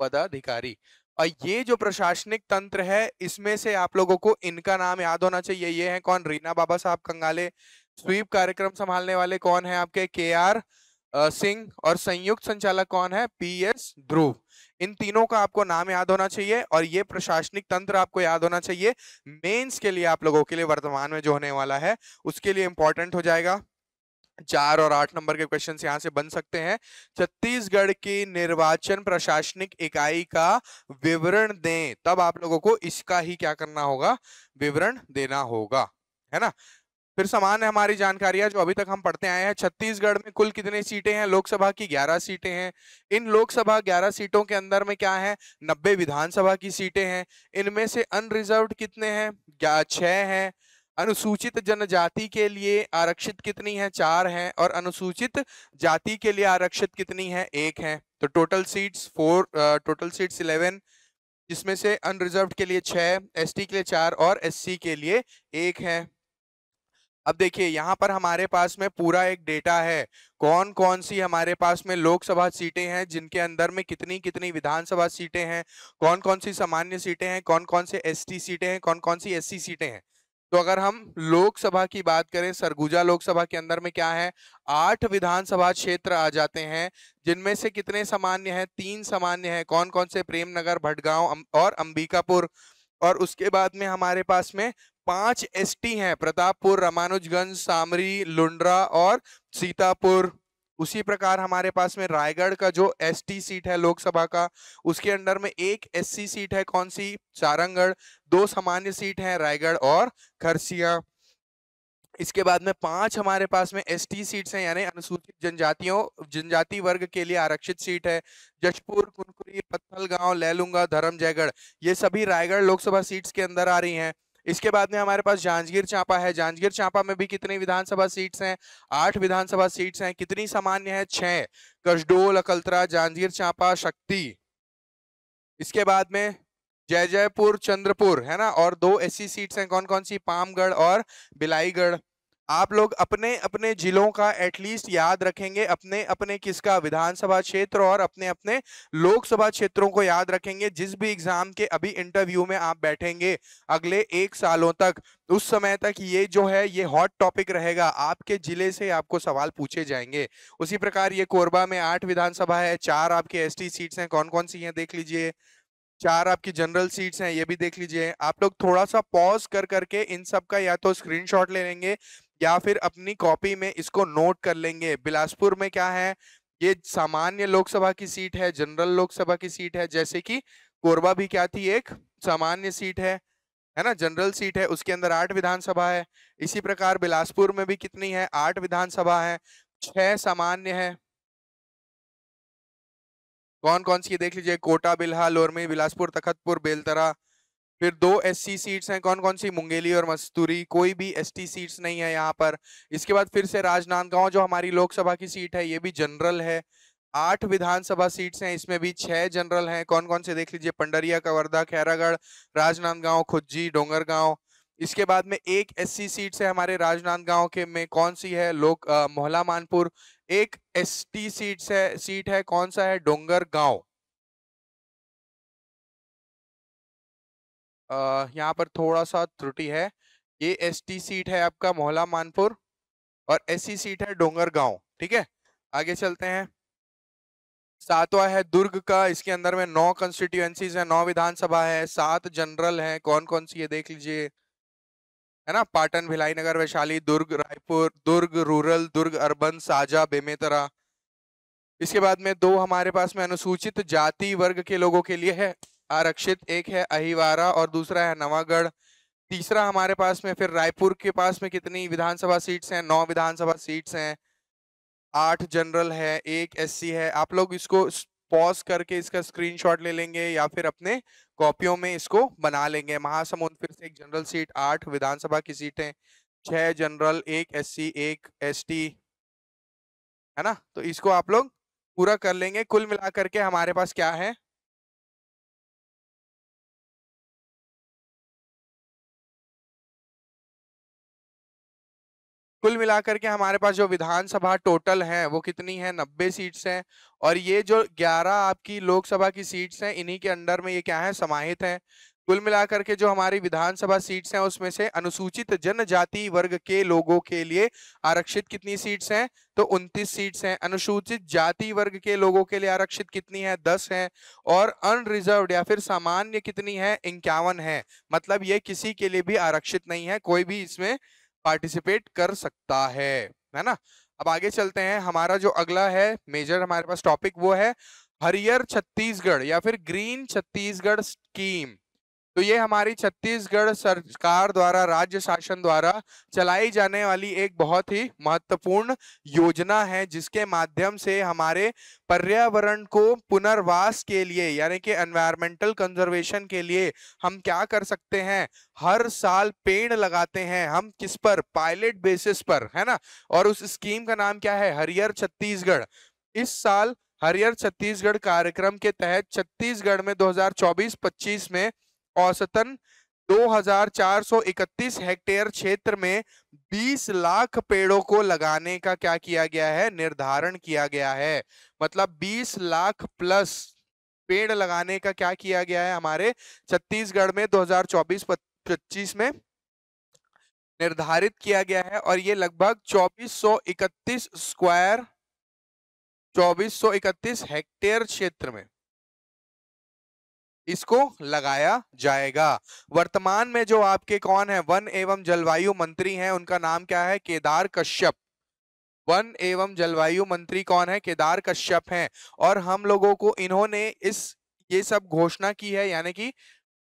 पदाधिकारी और ये जो प्रशासनिक तंत्र है इसमें से आप लोगों को इनका नाम याद होना चाहिए ये है कौन रीना बाबा साहब कंगाले स्वीप कार्यक्रम संभालने वाले कौन है आपके के आर सिंह और संयुक्त संचालक कौन है पीएस ध्रुव इन तीनों का आपको नाम याद होना चाहिए और ये प्रशासनिक तंत्र आपको याद होना चाहिए मेंस के लिए आप लोगों के लिए वर्तमान में जो होने वाला है उसके लिए इंपॉर्टेंट हो जाएगा चार और आठ नंबर के क्वेश्चन यहाँ से बन सकते हैं छत्तीसगढ़ की निर्वाचन प्रशासनिक इकाई का विवरण दें तब आप लोगों को इसका ही क्या करना होगा विवरण देना होगा है ना फिर समान है हमारी जानकारियां जो अभी तक हम पढ़ते आए हैं छत्तीसगढ़ में कुल कितने सीटें हैं लोकसभा की 11 सीटें हैं इन लोकसभा 11 सीटों के अंदर में क्या है 90 विधानसभा की सीटें हैं इनमें से अनरिजर्व कितने हैं क्या छः हैं अनुसूचित जनजाति के लिए आरक्षित कितनी है चार हैं और अनुसूचित जाति के लिए आरक्षित कितनी है एक है तो total seats four total seats eleven जिसमें से अनरिजर्व के लिए छः एसटी के लिए चार और एससी के लिए एक है अब देखिए यहाँ पर हमारे पास में पूरा एक डेटा है कौन कौन सी हमारे पास में लोकसभा सीटें हैं जिनके अंदर में कितनी कितनी विधानसभा सीटें हैं कौन कौन सी सामान्य सीटें हैं कौन कौन से एसटी सीटें हैं कौन कौन सी एससी सीटें हैं तो अगर हम लोकसभा की बात करें सरगुजा लोकसभा के अंदर में क्या है आठ विधानसभा क्षेत्र आ जाते हैं जिनमें से कितने सामान्य हैं तीन सामान्य हैं कौन कौन से प्रेमनगर भटगांव और अंबिकापुर और उसके बाद में हमारे पास में पांच एसटी हैं प्रतापपुर रामानुजगंज सामरी लुंड्रा और सीतापुर उसी प्रकार हमारे पास में रायगढ़ का जो एसटी सीट है लोकसभा का उसके अंडर में एक एससी सीट है कौन सी सारंगढ़ दो सामान्य सीट है रायगढ़ और खरसिया इसके बाद में पांच हमारे पास में एसटी सीट्स हैं यानी अनुसूचित जनजातियों जनजाति वर्ग के लिए आरक्षित सीट है जशपुर कुनकुरी पत्थलगांव गांव धर्म जयगढ़ ये सभी रायगढ़ लोकसभा सीट्स के अंदर आ रही हैं इसके बाद में हमारे पास जांजगीर चांपा है जांजगीर चांपा में भी कितनी विधानसभा सीट्स हैं आठ विधानसभा सीट्स हैं कितनी सामान्य है छह कसडोल अकलतरा जांजगीर चांपा शक्ति इसके बाद में जय जयपुर चंद्रपुर है ना और दो ऐसी सीट्स हैं कौन कौन सी पामगढ़ और बिलाईगढ़ आप लोग अपने अपने जिलों का एटलीस्ट याद रखेंगे अपने अपने किसका विधानसभा क्षेत्र और अपने अपने लोकसभा क्षेत्रों को याद रखेंगे जिस भी एग्जाम के अभी इंटरव्यू में आप बैठेंगे अगले एक सालों तक उस समय तक ये जो है ये हॉट टॉपिक रहेगा आपके जिले से आपको सवाल पूछे जाएंगे उसी प्रकार ये कोरबा में आठ विधानसभा है चार आपके एस सीट्स हैं कौन कौन सी हैं देख लीजिए चार आपकी जनरल सीट्स हैं ये भी देख लीजिए आप लोग थोड़ा सा पॉज कर करके इन सब का या तो स्क्रीनशॉट ले लेंगे या फिर अपनी कॉपी में इसको नोट कर लेंगे बिलासपुर में क्या है ये सामान्य लोकसभा की सीट है जनरल लोकसभा की सीट है जैसे कि कोरबा भी क्या थी एक सामान्य सीट है है ना जनरल सीट है उसके अंदर आठ विधानसभा है इसी प्रकार बिलासपुर में भी कितनी है आठ विधानसभा है छह सामान्य है कौन कौन सी देख लीजिए कोटा बिल्हा लोरमी बिलासपुर तखतपुर बेलतरा फिर दो एससी सीट्स हैं कौन कौन सी मुंगेली और मस्तूरी कोई भी एसटी सीट्स नहीं है यहाँ पर इसके बाद फिर से राजनांदगांव जो हमारी लोकसभा की सीट है ये भी जनरल है आठ विधानसभा सीट्स हैं इसमें भी छह जनरल हैं कौन कौन से देख लीजिए पंडरिया कवर्धा खैरागढ़ राजनांदगांव खुज्जी डोंगरगांव इसके बाद में एक एससी सीट्स है हमारे राजनांदगांव के में कौन सी है लोक मोहला मानपुर एक एसटी सीट्स है सीट है कौन सा है डोंगर गांव यहाँ पर थोड़ा सा त्रुटि है ये टी सीट है आपका मोहला मानपुर और सी e सीट है डोंगर गांव ठीक है आगे चलते हैं सातवा है दुर्ग का इसके अंदर में नौ कॉन्स्टिट्यूएंसीज है नौ विधानसभा है सात जनरल हैं कौन कौन सी है देख लीजिए है ना पाटन भिलाई नगर वैशाली दुर्ग रायपुर दुर्ग रूरल दुर्ग अर्बन साजा बेमेतरा इसके बाद में दो हमारे पास में अनुसूचित जाति वर्ग के लोगों के लिए है आरक्षित एक है अहिवारा और दूसरा है नवागढ़ तीसरा हमारे पास में फिर रायपुर के पास में कितनी विधानसभा सीट्स हैं नौ विधानसभा सीट्स हैं आठ जनरल है एक एससी है आप लोग इसको पॉज करके इसका स्क्रीनशॉट ले लेंगे या फिर अपने कॉपियों में इसको बना लेंगे महासमुंद फिर से एक जनरल सीट आठ विधानसभा की सीटें छह जनरल एक एस एक एस है ना तो इसको आप लोग पूरा कर लेंगे कुल मिलाकर के हमारे पास क्या है कुल मिलाकर के हमारे पास जो विधानसभा टोटल है वो कितनी है नब्बे सीट्स हैं और ये जो ग्यारह आपकी लोकसभा की सीट्स हैं इन्हीं के अंडर में ये क्या है समाहित है कुल मिलाकर के जो हमारी विधानसभा सीट्स हैं उसमें से अनुसूचित जनजाति वर्ग के लोगों के लिए आरक्षित कितनी सीट्स हैं तो 29 सीट्स हैं अनुसूचित जाति वर्ग के लोगों के लिए आरक्षित कितनी है 10 हैं और अनरिजर्व या फिर सामान्य कितनी है इक्यावन है मतलब ये किसी के लिए भी आरक्षित नहीं है कोई भी इसमें पार्टिसिपेट कर सकता है है ना अब आगे चलते हैं हमारा जो अगला है मेजर हमारे पास टॉपिक वो है हरियर छत्तीसगढ़ या फिर ग्रीन छत्तीसगढ़ स्कीम तो ये हमारी छत्तीसगढ़ सरकार द्वारा राज्य शासन द्वारा चलाई जाने वाली एक बहुत ही महत्वपूर्ण योजना है जिसके माध्यम से हमारे पर्यावरण को पुनर्वास के लिए यानी कि एनवायरमेंटल कंजर्वेशन के लिए हम क्या कर सकते हैं हर साल पेड़ लगाते हैं हम किस पर पायलट बेसिस पर है ना और उस स्कीम का नाम क्या है हरियर छत्तीसगढ़ इस साल हरियर छत्तीसगढ़ कार्यक्रम के तहत छत्तीसगढ़ में 2024-25 में औसतन 2431 हेक्टेयर क्षेत्र में 20 लाख पेड़ों को लगाने का क्या किया गया है निर्धारण किया गया है मतलब 20 लाख प्लस पेड़ लगाने का क्या किया गया है हमारे छत्तीसगढ़ में 2024-25 में निर्धारित किया गया है और ये लगभग 2431 स्क्वायर 2431 हेक्टेयर क्षेत्र में इसको लगाया जाएगा वर्तमान में जो आपके कौन है वन एवं जलवायु मंत्री हैं उनका नाम क्या है केदार कश्यप वन एवं जलवायु मंत्री कौन है केदार कश्यप हैं और हम लोगों को इन्होंने इस ये सब घोषणा की है यानी कि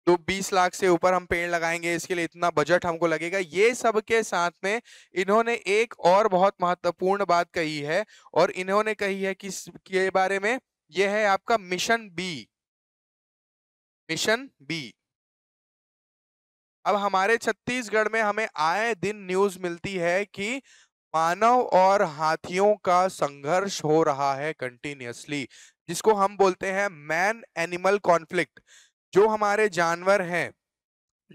तो 20 लाख से ऊपर हम पेड़ लगाएंगे इसके लिए इतना बजट हमको लगेगा ये सब के साथ में इन्होंने एक और बहुत महत्वपूर्ण बात कही है और इन्होंने कही है कि के बारे में यह है आपका मिशन बी मिशन बी अब हमारे छत्तीसगढ़ में हमें आए दिन न्यूज मिलती है कि मानव और हाथियों का संघर्ष हो रहा है कंटिन्यूसली जिसको हम बोलते हैं मैन एनिमल कॉन्फ्लिक्ट जो हमारे जानवर हैं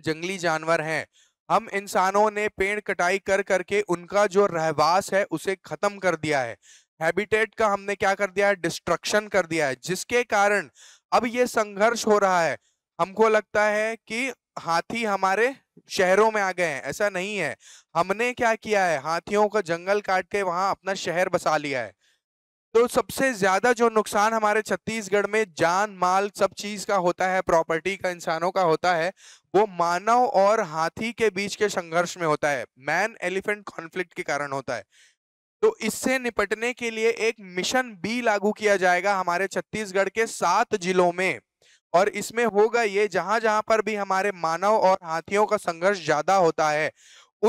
जंगली जानवर हैं हम इंसानों ने पेड़ कटाई कर करके उनका जो रहवास है उसे खत्म कर दिया है हैबिटेट का हमने क्या कर दिया है डिस्ट्रक्शन कर दिया है जिसके कारण अब ये संघर्ष हो रहा है हमको लगता है कि हाथी हमारे शहरों में आ गए हैं ऐसा नहीं है हमने क्या किया है हाथियों का जंगल काट के वहां अपना शहर बसा लिया है तो सबसे ज्यादा जो नुकसान हमारे छत्तीसगढ़ में जान माल सब चीज का होता है प्रॉपर्टी का इंसानों का होता है वो मानव और हाथी के बीच के संघर्ष में होता है मैन एलिफेंट कॉन्फ्लिक्ट के कारण होता है तो इससे निपटने के लिए एक मिशन बी लागू किया जाएगा हमारे छत्तीसगढ़ के सात जिलों में और इसमें होगा ये जहां जहां पर भी हमारे मानव और हाथियों का संघर्ष ज्यादा होता है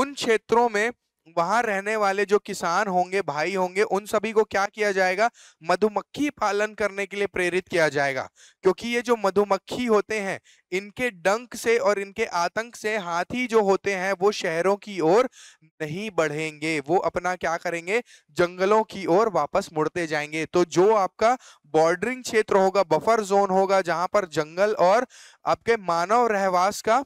उन क्षेत्रों में वहां रहने वाले जो किसान होंगे भाई होंगे उन सभी को क्या किया जाएगा मधुमक्खी पालन करने के लिए प्रेरित किया जाएगा क्योंकि ये जो मधुमक्खी होते हैं इनके डंक से और इनके आतंक से हाथी जो होते हैं वो शहरों की ओर नहीं बढ़ेंगे वो अपना क्या करेंगे जंगलों की ओर वापस मुड़ते जाएंगे तो जो आपका बॉर्डरिंग क्षेत्र होगा बफर जोन होगा जहां पर जंगल और आपके मानव रहवास का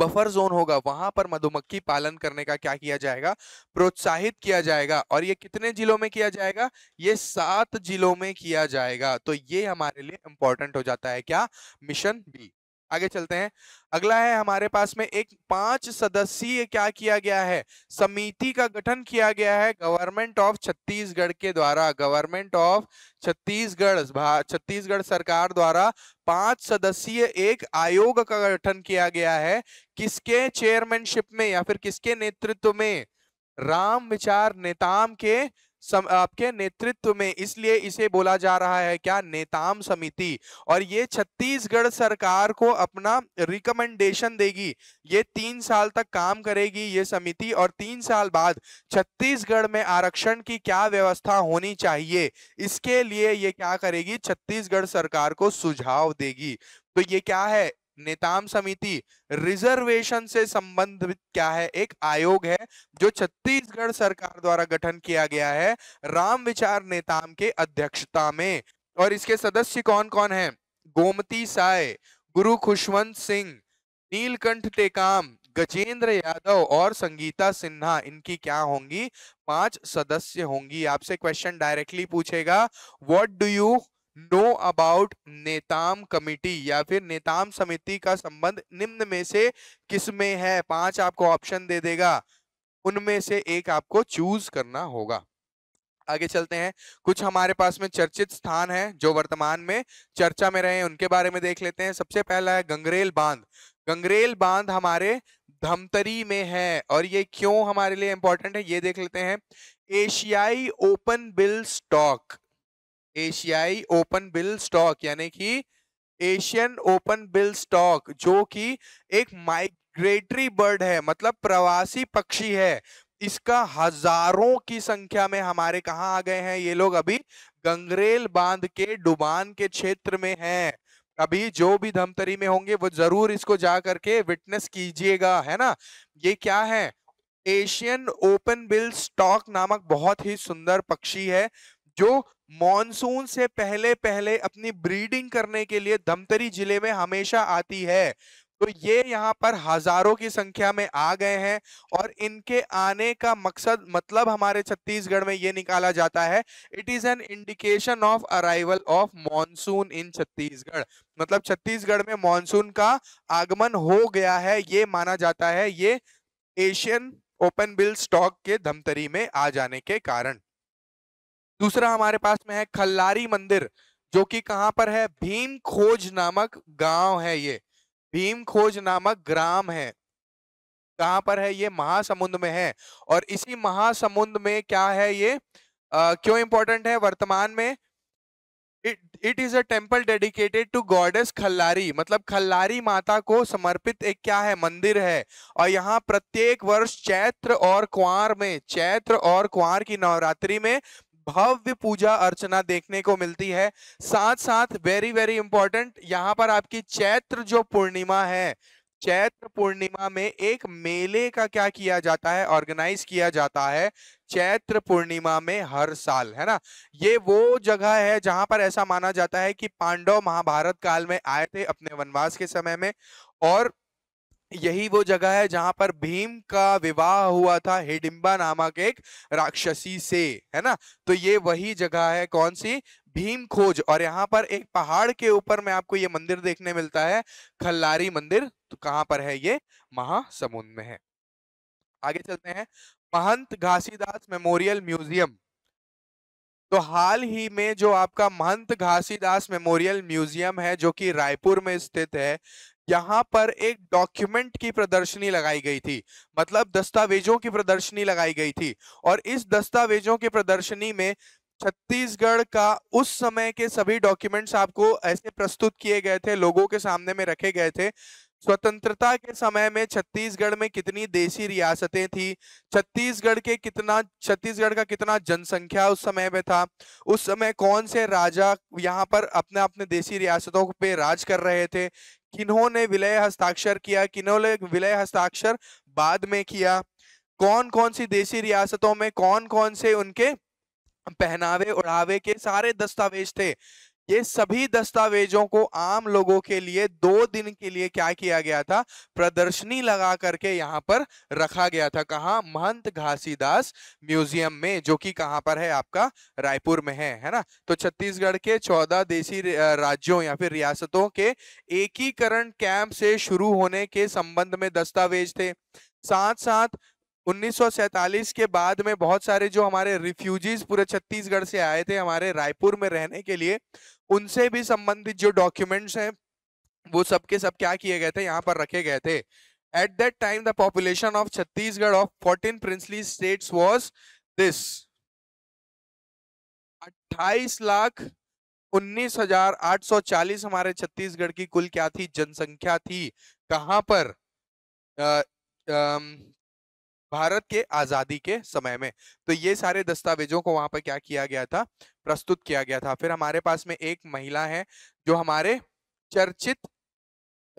बफर जोन होगा वहां पर मधुमक्खी पालन करने का क्या किया जाएगा प्रोत्साहित किया जाएगा और ये कितने जिलों में किया जाएगा ये सात जिलों में किया जाएगा तो ये हमारे लिए इंपॉर्टेंट हो जाता है क्या मिशन बी आगे चलते हैं अगला है हमारे पास में एक पांच सदस्यीय क्या किया गया है समिति का गठन किया गया है गवर्नमेंट ऑफ छत्तीसगढ़ के द्वारा गवर्नमेंट ऑफ छत्तीसगढ़ छत्तीसगढ़ सरकार द्वारा पांच सदस्यीय एक आयोग का गठन किया गया है किसके चेयरमैनशिप में या फिर किसके नेतृत्व में राम विचार नेताम के सम, आपके नेतृत्व में इसलिए इसे बोला जा रहा है क्या नेताम समिति और ये छत्तीसगढ़ सरकार को अपना रिकमेंडेशन देगी ये तीन साल तक काम करेगी ये समिति और तीन साल बाद छत्तीसगढ़ में आरक्षण की क्या व्यवस्था होनी चाहिए इसके लिए ये क्या करेगी छत्तीसगढ़ सरकार को सुझाव देगी तो ये क्या है नेताम समिति रिजर्वेशन से संबंधित क्या है एक आयोग है जो छत्तीसगढ़ सरकार द्वारा गठन किया गया है राम विचार नेताम के अध्यक्षता में और इसके सदस्य कौन कौन है गोमती साय गुरु खुशवंत सिंह नीलकंठ टेकाम गजेंद्र यादव और संगीता सिन्हा इनकी क्या होंगी पांच सदस्य होंगी आपसे क्वेश्चन डायरेक्टली पूछेगा what do you know about Netam committee या फिर नेताम समिति का संबंध निम्न में से किस में है पांच आपको ऑप्शन दे देगा उनमें से एक आपको चूज करना होगा आगे चलते हैं कुछ हमारे पास में चर्चित स्थान हैं जो वर्तमान में चर्चा में रहे हैं उनके बारे में देख लेते हैं सबसे पहला है गंगरेल बांध गंगरेल बांध हमारे धमतरी में है और ये क्यों हमारे लिए इंपॉर्टेंट है ये देख लेते हैं एशियाई ओपन बिल स्टॉक एशियाई ओपन बिल स्टॉक यानी कि एशियन ओपन बिल स्टॉक जो कि एक माइग्रेटरी बर्ड है मतलब प्रवासी पक्षी है इसका हजारों की संख्या में हमारे कहा आ गए हैं ये लोग अभी गंगरेल बांध के डुबान के क्षेत्र में हैं अभी जो भी धमतरी में होंगे वो जरूर इसको जा करके विटनेस कीजिएगा है ना ये क्या है एशियन ओपन बिल स्टॉक नामक बहुत ही सुंदर पक्षी है जो मॉनसून से पहले पहले अपनी ब्रीडिंग करने के लिए धमतरी जिले में हमेशा आती है तो ये यहाँ पर हजारों की संख्या में आ गए हैं और इनके आने का मकसद मतलब हमारे छत्तीसगढ़ में ये निकाला जाता है it is an indication of arrival of monsoon in Chhattisgarh मतलब छत्तीसगढ़ में मॉनसून का आगमन हो गया है ये माना जाता है ये एशियन ओपन बिल स्टॉक के धमतरी में आ जाने के कारण दूसरा हमारे पास में है खल्लारी मंदिर जो कि कहाँ पर है भीम खोज नामक गांव है ये भीम खोज नामक ग्राम है कहाँ पर है ये महासमुंद में है और इसी महासमुंद में क्या है ये आ, क्यों इंपॉर्टेंट है वर्तमान में it is a temple dedicated to goddess Khallari मतलब खल्लारी माता को समर्पित एक क्या है मंदिर है और यहाँ प्रत्येक वर्ष चैत्र और कुंवर में चैत्र और कुंवर की नवरात्रि में भव्य पूजा अर्चना देखने को मिलती है साथ साथ वेरी वेरी इंपॉर्टेंट यहाँ पर आपकी चैत्र जो पूर्णिमा है चैत्र पूर्णिमा में एक मेले का क्या किया जाता है ऑर्गेनाइज किया जाता है चैत्र पूर्णिमा में हर साल है ना ये वो जगह है जहां पर ऐसा माना जाता है कि पांडव महाभारत काल में आए थे अपने वनवास के समय में और यही वो जगह है जहां पर भीम का विवाह हुआ था हिडिम्बा नामक एक राक्षसी से है ना तो ये वही जगह है कौन सी भीम खोज और यहाँ पर एक पहाड़ के ऊपर में आपको ये मंदिर देखने मिलता है खल्लारी मंदिर तो कहाँ पर है ये महासमुंद में है आगे चलते हैं महंत घासीदास मेमोरियल म्यूजियम तो हाल ही में जो आपका महंत घासीदास मेमोरियल म्यूजियम है जो कि रायपुर में स्थित है यहाँ पर एक डॉक्यूमेंट की प्रदर्शनी लगाई गई थी मतलब दस्तावेजों की प्रदर्शनी लगाई गई थी और इस दस्तावेजों की प्रदर्शनी में छत्तीसगढ़ का उस समय के सभी डॉक्यूमेंट्स आपको ऐसे प्रस्तुत किए गए थे लोगों के सामने में रखे गए थे स्वतंत्रता के समय में छत्तीसगढ़ में कितनी देसी रियासतें थी छत्तीसगढ़ के कितना छत्तीसगढ़ का कितना जनसंख्या उस समय में था उस समय कौन से राजा यहाँ पर अपने अपने देशी रियासतों पे राज कर रहे थे किन्होंने विलय हस्ताक्षर किया किन्होंने विलय हस्ताक्षर बाद में किया कौन कौन सी देसी रियासतों में कौन कौन से उनके पहनावे उड़ावे के सारे दस्तावेज थे ये सभी दस्तावेजों को आम लोगों के लिए दो दिन के लिए क्या किया गया था प्रदर्शनी लगा करके यहाँ पर रखा गया था कहा महंत घासीदास म्यूजियम में जो कि कहाँ पर है आपका रायपुर में है है ना तो छत्तीसगढ़ के चौदह देशी राज्यों या फिर रियासतों के एकीकरण कैंप से शुरू होने के संबंध में दस्तावेज थे साथ साथ 1947 के बाद में बहुत सारे जो हमारे रिफ्यूजीज पूरे छत्तीसगढ़ से आए थे हमारे रायपुर में रहने के लिए उनसे भी संबंधित जो डॉक्यूमेंट्स हैं वो सब के सब क्या किए गए थे यहाँ पर रखे गए थे at that time the population of Chhattisgarh of fourteen princely states was this अट्ठाईस लाख उन्नीस हजार आठ सौ चालीस हमारे छत्तीसगढ़ की कुल क्या थी जनसंख्या थी कहाँ पर आ, आ, भारत के आजादी के समय में तो ये सारे दस्तावेजों को वहां पर क्या किया गया था प्रस्तुत किया गया था फिर हमारे पास में एक महिला है जो हमारे चर्चित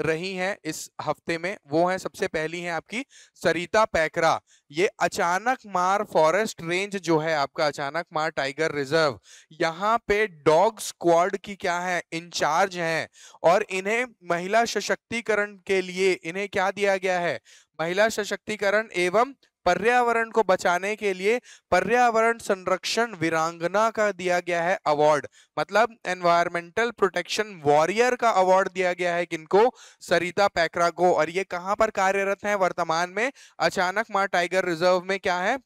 रही हैं इस हफ्ते में वो है सबसे पहली है आपकी सरिता पैकरा ये अचानक मार फॉरेस्ट रेंज जो है आपका अचानक मार टाइगर रिजर्व यहाँ पे डॉग स्क्वाड की क्या है इंचार्ज हैं और इन्हें महिला सशक्तिकरण के लिए इन्हें क्या दिया गया है महिला सशक्तिकरण एवं पर्यावरण को बचाने के लिए पर्यावरण संरक्षण वीरांगना का दिया गया है अवार्ड मतलब एनवायरमेंटल प्रोटेक्शन वॉरियर का अवार्ड दिया गया है किनको सरिता पैकरा को और ये कहाँ पर कार्यरत हैं वर्तमान में अचानक माँ टाइगर रिजर्व में क्या है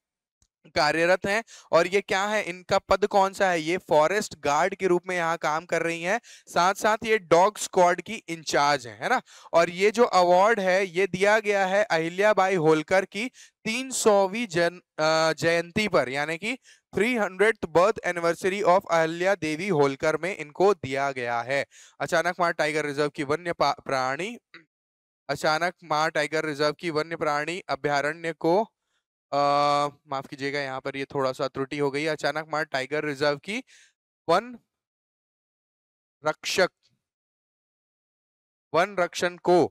कार्यरत हैं और ये क्या है इनका पद कौन सा है ये फॉरेस्ट गार्ड के रूप में यहाँ काम कर रही हैं साथ साथ ये डॉग स्क्वाड की इंचार्ज है, है ना और ये जो अवार्ड है ये दिया गया है अहिल्याबाई होलकर की तीन सौवीं जन जयंती पर यानी कि three hundred birth anniversary of Ahilya Devi Holkar में इनको दिया गया है अचानक मार टाइगर रिजर्व की वन्य प्राणी अचानक मार टाइगर रिजर्व की वन्य प्राणी अभ्यारण्य को माफ कीजिएगा यहाँ पर ये थोड़ा सा त्रुटि हो गई अचानक मार टाइगर रिजर्व की वन रक्षक वन रक्षण को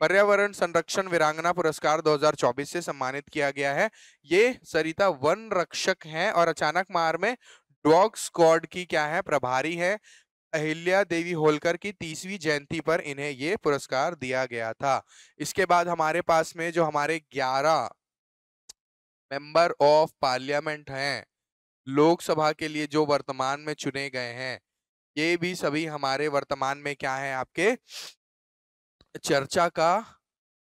पर्यावरण संरक्षण वीरांगना पुरस्कार 2024 से सम्मानित किया गया है ये सरिता वन रक्षक हैं और अचानक मार में डॉग स्क्वाड की क्या है प्रभारी है अहिल्या देवी होलकर की तीसवीं जयंती पर इन्हें ये पुरस्कार दिया गया था इसके बाद हमारे पास में जो हमारे ग्यारह मेंबर ऑफ पार्लियामेंट हैं लोकसभा के लिए जो वर्तमान में चुने गए हैं ये भी सभी हमारे वर्तमान में क्या है आपके चर्चा का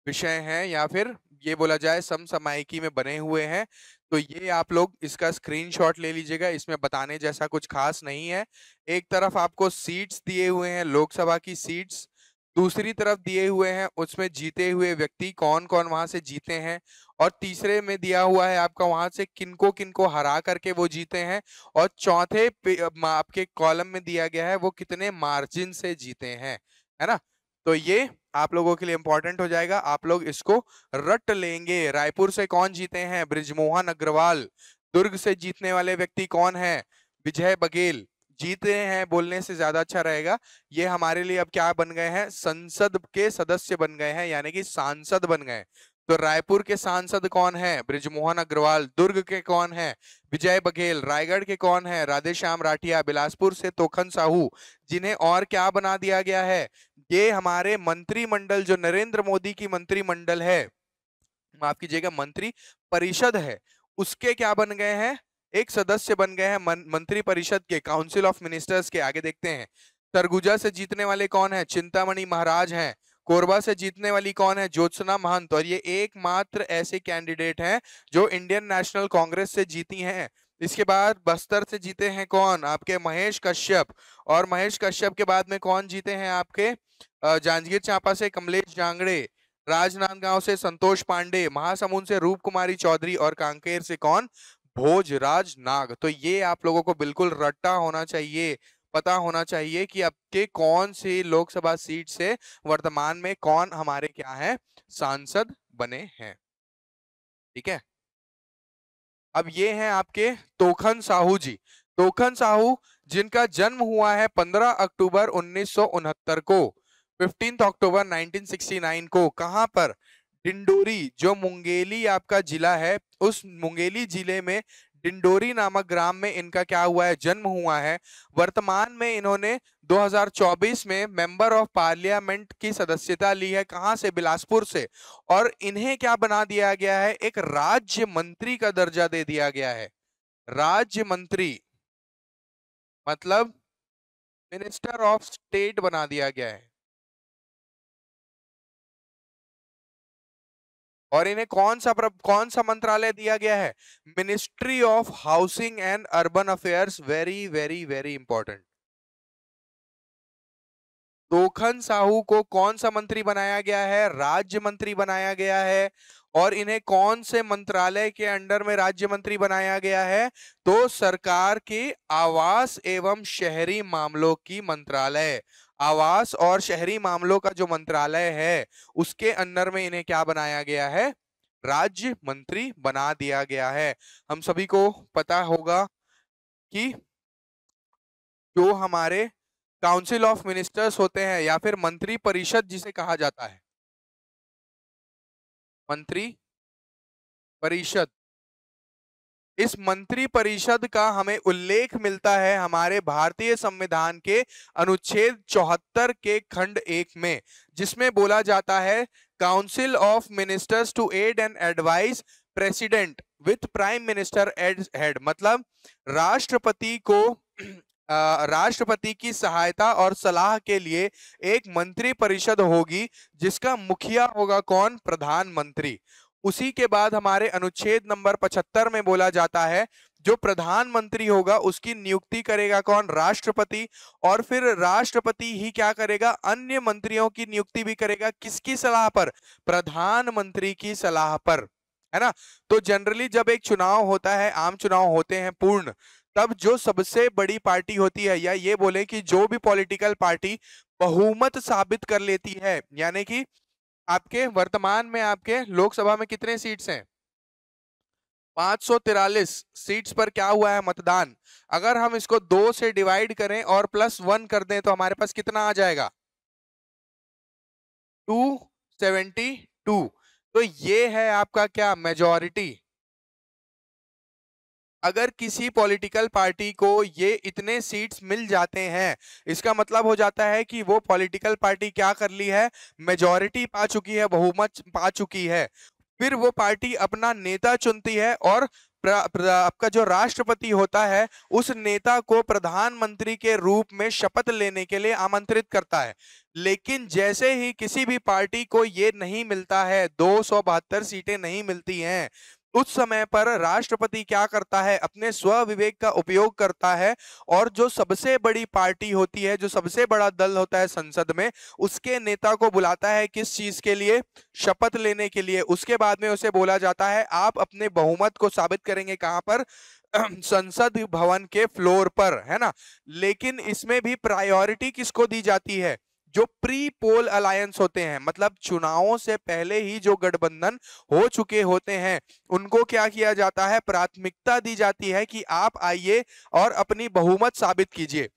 विषय है या फिर ये बोला जाए समसामयिकी में बने हुए हैं तो ये आप लोग इसका स्क्रीनशॉट ले लीजिएगा इसमें बताने जैसा कुछ खास नहीं है एक तरफ आपको सीट्स दिए हुए हैं लोकसभा की सीट्स दूसरी तरफ दिए हुए हैं उसमें जीते हुए व्यक्ति कौन कौन वहां से जीते हैं और तीसरे में दिया हुआ है आपका वहां से किनको किनको हरा करके वो जीते हैं और चौथे आपके कॉलम में दिया गया है वो कितने मार्जिन से जीते हैं है ना तो ये आप लोगों के लिए इंपॉर्टेंट हो जाएगा आप लोग इसको रट लेंगे रायपुर से कौन जीते हैं ब्रिजमोहन अग्रवाल दुर्ग से जीतने वाले व्यक्ति कौन है विजय बघेल जीते हैं बोलने से ज्यादा अच्छा रहेगा ये हमारे लिए अब क्या बन गए हैं संसद के सदस्य बन गए हैं यानी कि सांसद बन गए तो रायपुर के सांसद कौन है ब्रिजमोहन अग्रवाल दुर्ग के कौन है विजय बघेल रायगढ़ के कौन है राधेश्याम राठिया बिलासपुर से तोखन साहू जिन्हें और क्या बना दिया गया है ये हमारे मंत्रिमंडल जो नरेंद्र मोदी की मंत्रिमंडल है माफ कीजिएगा मंत्री परिषद है उसके क्या बन गए हैं एक सदस्य बन गए हैं मंत्री परिषद के काउंसिल ऑफ मिनिस्टर्स के आगे देखते हैं सरगुजा से जीतने वाले कौन है चिंतामणि महाराज हैं कोरबा से जीतने वाली कौन है ज्योत्सना महंत और ये एकमात्र ऐसे कैंडिडेट हैं जो इंडियन नेशनल कांग्रेस से जीती हैं इसके बाद बस्तर से जीते हैं कौन आपके महेश कश्यप और महेश कश्यप के बाद में कौन जीते हैं आपके जांजगीर चांपा से कमलेश जांगड़े राजनांदगांव से संतोष पांडे महासमुंद से रूप कुमारी चौधरी और कांकेर से कौन भोजराज नाग तो ये आप लोगों को बिल्कुल रट्टा होना चाहिए पता होना चाहिए कि आपके कौन से लोकसभा सीट से वर्तमान में कौन हमारे क्या है सांसद बने हैं ठीक है अब ये हैं आपके तोखन साहू जी तोखन साहू जिनका जन्म हुआ है 15 अक्टूबर उन्नीस को 15 अक्टूबर 1969 को कहां पर डिंडोरी जो मुंगेली आपका जिला है उस मुंगेली जिले में डिंडोरी नामक ग्राम में इनका क्या हुआ है जन्म हुआ है वर्तमान में इन्होंने 2024 में मेंबर ऑफ पार्लियामेंट की सदस्यता ली है कहाँ से बिलासपुर से और इन्हें क्या बना दिया गया है एक राज्य मंत्री का दर्जा दे दिया गया है राज्य मंत्री मतलब मिनिस्टर ऑफ स्टेट बना दिया गया है और इन्हें कौन सा कौन सा मंत्रालय दिया गया है ministry of housing and urban affairs very very very important Tokhan Sahu को कौन सा मंत्री बनाया गया है राज्य मंत्री बनाया गया है और इन्हें कौन से मंत्रालय के अंडर में राज्य मंत्री बनाया गया है तो सरकार के आवास एवं शहरी मामलों की मंत्रालय आवास और शहरी मामलों का जो मंत्रालय है उसके अंदर में इन्हें क्या बनाया गया है राज्य मंत्री बना दिया गया है हम सभी को पता होगा कि जो हमारे काउंसिल ऑफ मिनिस्टर्स होते हैं या फिर मंत्री परिषद जिसे कहा जाता है मंत्री परिषद इस मंत्री परिषद का हमें उल्लेख मिलता है हमारे भारतीय संविधान के अनुच्छेद चौहत्तर के खंड एक में जिसमें बोला जाता है council of ministers to aid and advise president with prime minister as head मतलब राष्ट्रपति को राष्ट्रपति की सहायता और सलाह के लिए एक मंत्री परिषद होगी जिसका मुखिया होगा कौन प्रधानमंत्री उसी के बाद हमारे अनुच्छेद नंबर 75 में बोला जाता है जो प्रधानमंत्री होगा उसकी नियुक्ति करेगा कौन राष्ट्रपति और फिर राष्ट्रपति ही क्या करेगा अन्य मंत्रियों की नियुक्ति भी करेगा किसकी सलाह पर प्रधानमंत्री की सलाह पर है ना तो जनरली जब एक चुनाव होता है आम चुनाव होते हैं पूर्ण तब जो सबसे बड़ी पार्टी होती है या ये बोले कि जो भी पॉलिटिकल पार्टी बहुमत साबित कर लेती है यानी कि आपके वर्तमान में आपके लोकसभा में कितने सीट्स हैं पांच सौ तिरालीस सीट्स पर क्या हुआ है मतदान अगर हम इसको दो से डिवाइड करें और प्लस वन कर दें तो हमारे पास कितना आ जाएगा टू सेवेंटी टू तो ये है आपका क्या मेजोरिटी अगर किसी पॉलिटिकल पार्टी को ये इतने सीट्स मिल जाते हैं इसका मतलब हो जाता है कि वो पॉलिटिकल पार्टी क्या कर ली है मेजॉरिटी पा चुकी है बहुमत पा चुकी है फिर वो पार्टी अपना नेता चुनती है और आपका जो राष्ट्रपति होता है उस नेता को प्रधानमंत्री के रूप में शपथ लेने के लिए आमंत्रित करता है लेकिन जैसे ही किसी भी पार्टी को ये नहीं मिलता है दो सीटें नहीं मिलती हैं उस समय पर राष्ट्रपति क्या करता है अपने स्वविवेक का उपयोग करता है और जो सबसे बड़ी पार्टी होती है जो सबसे बड़ा दल होता है संसद में उसके नेता को बुलाता है किस चीज के लिए शपथ लेने के लिए उसके बाद में उसे बोला जाता है आप अपने बहुमत को साबित करेंगे कहाँ पर संसद भवन के फ्लोर पर है ना लेकिन इसमें भी प्रायोरिटी किसको दी जाती है जो प्री पोल अलायंस होते हैं मतलब चुनावों से पहले ही जो गठबंधन हो चुके होते हैं उनको क्या किया जाता है प्राथमिकता दी जाती है कि आप आइए और अपनी बहुमत साबित कीजिए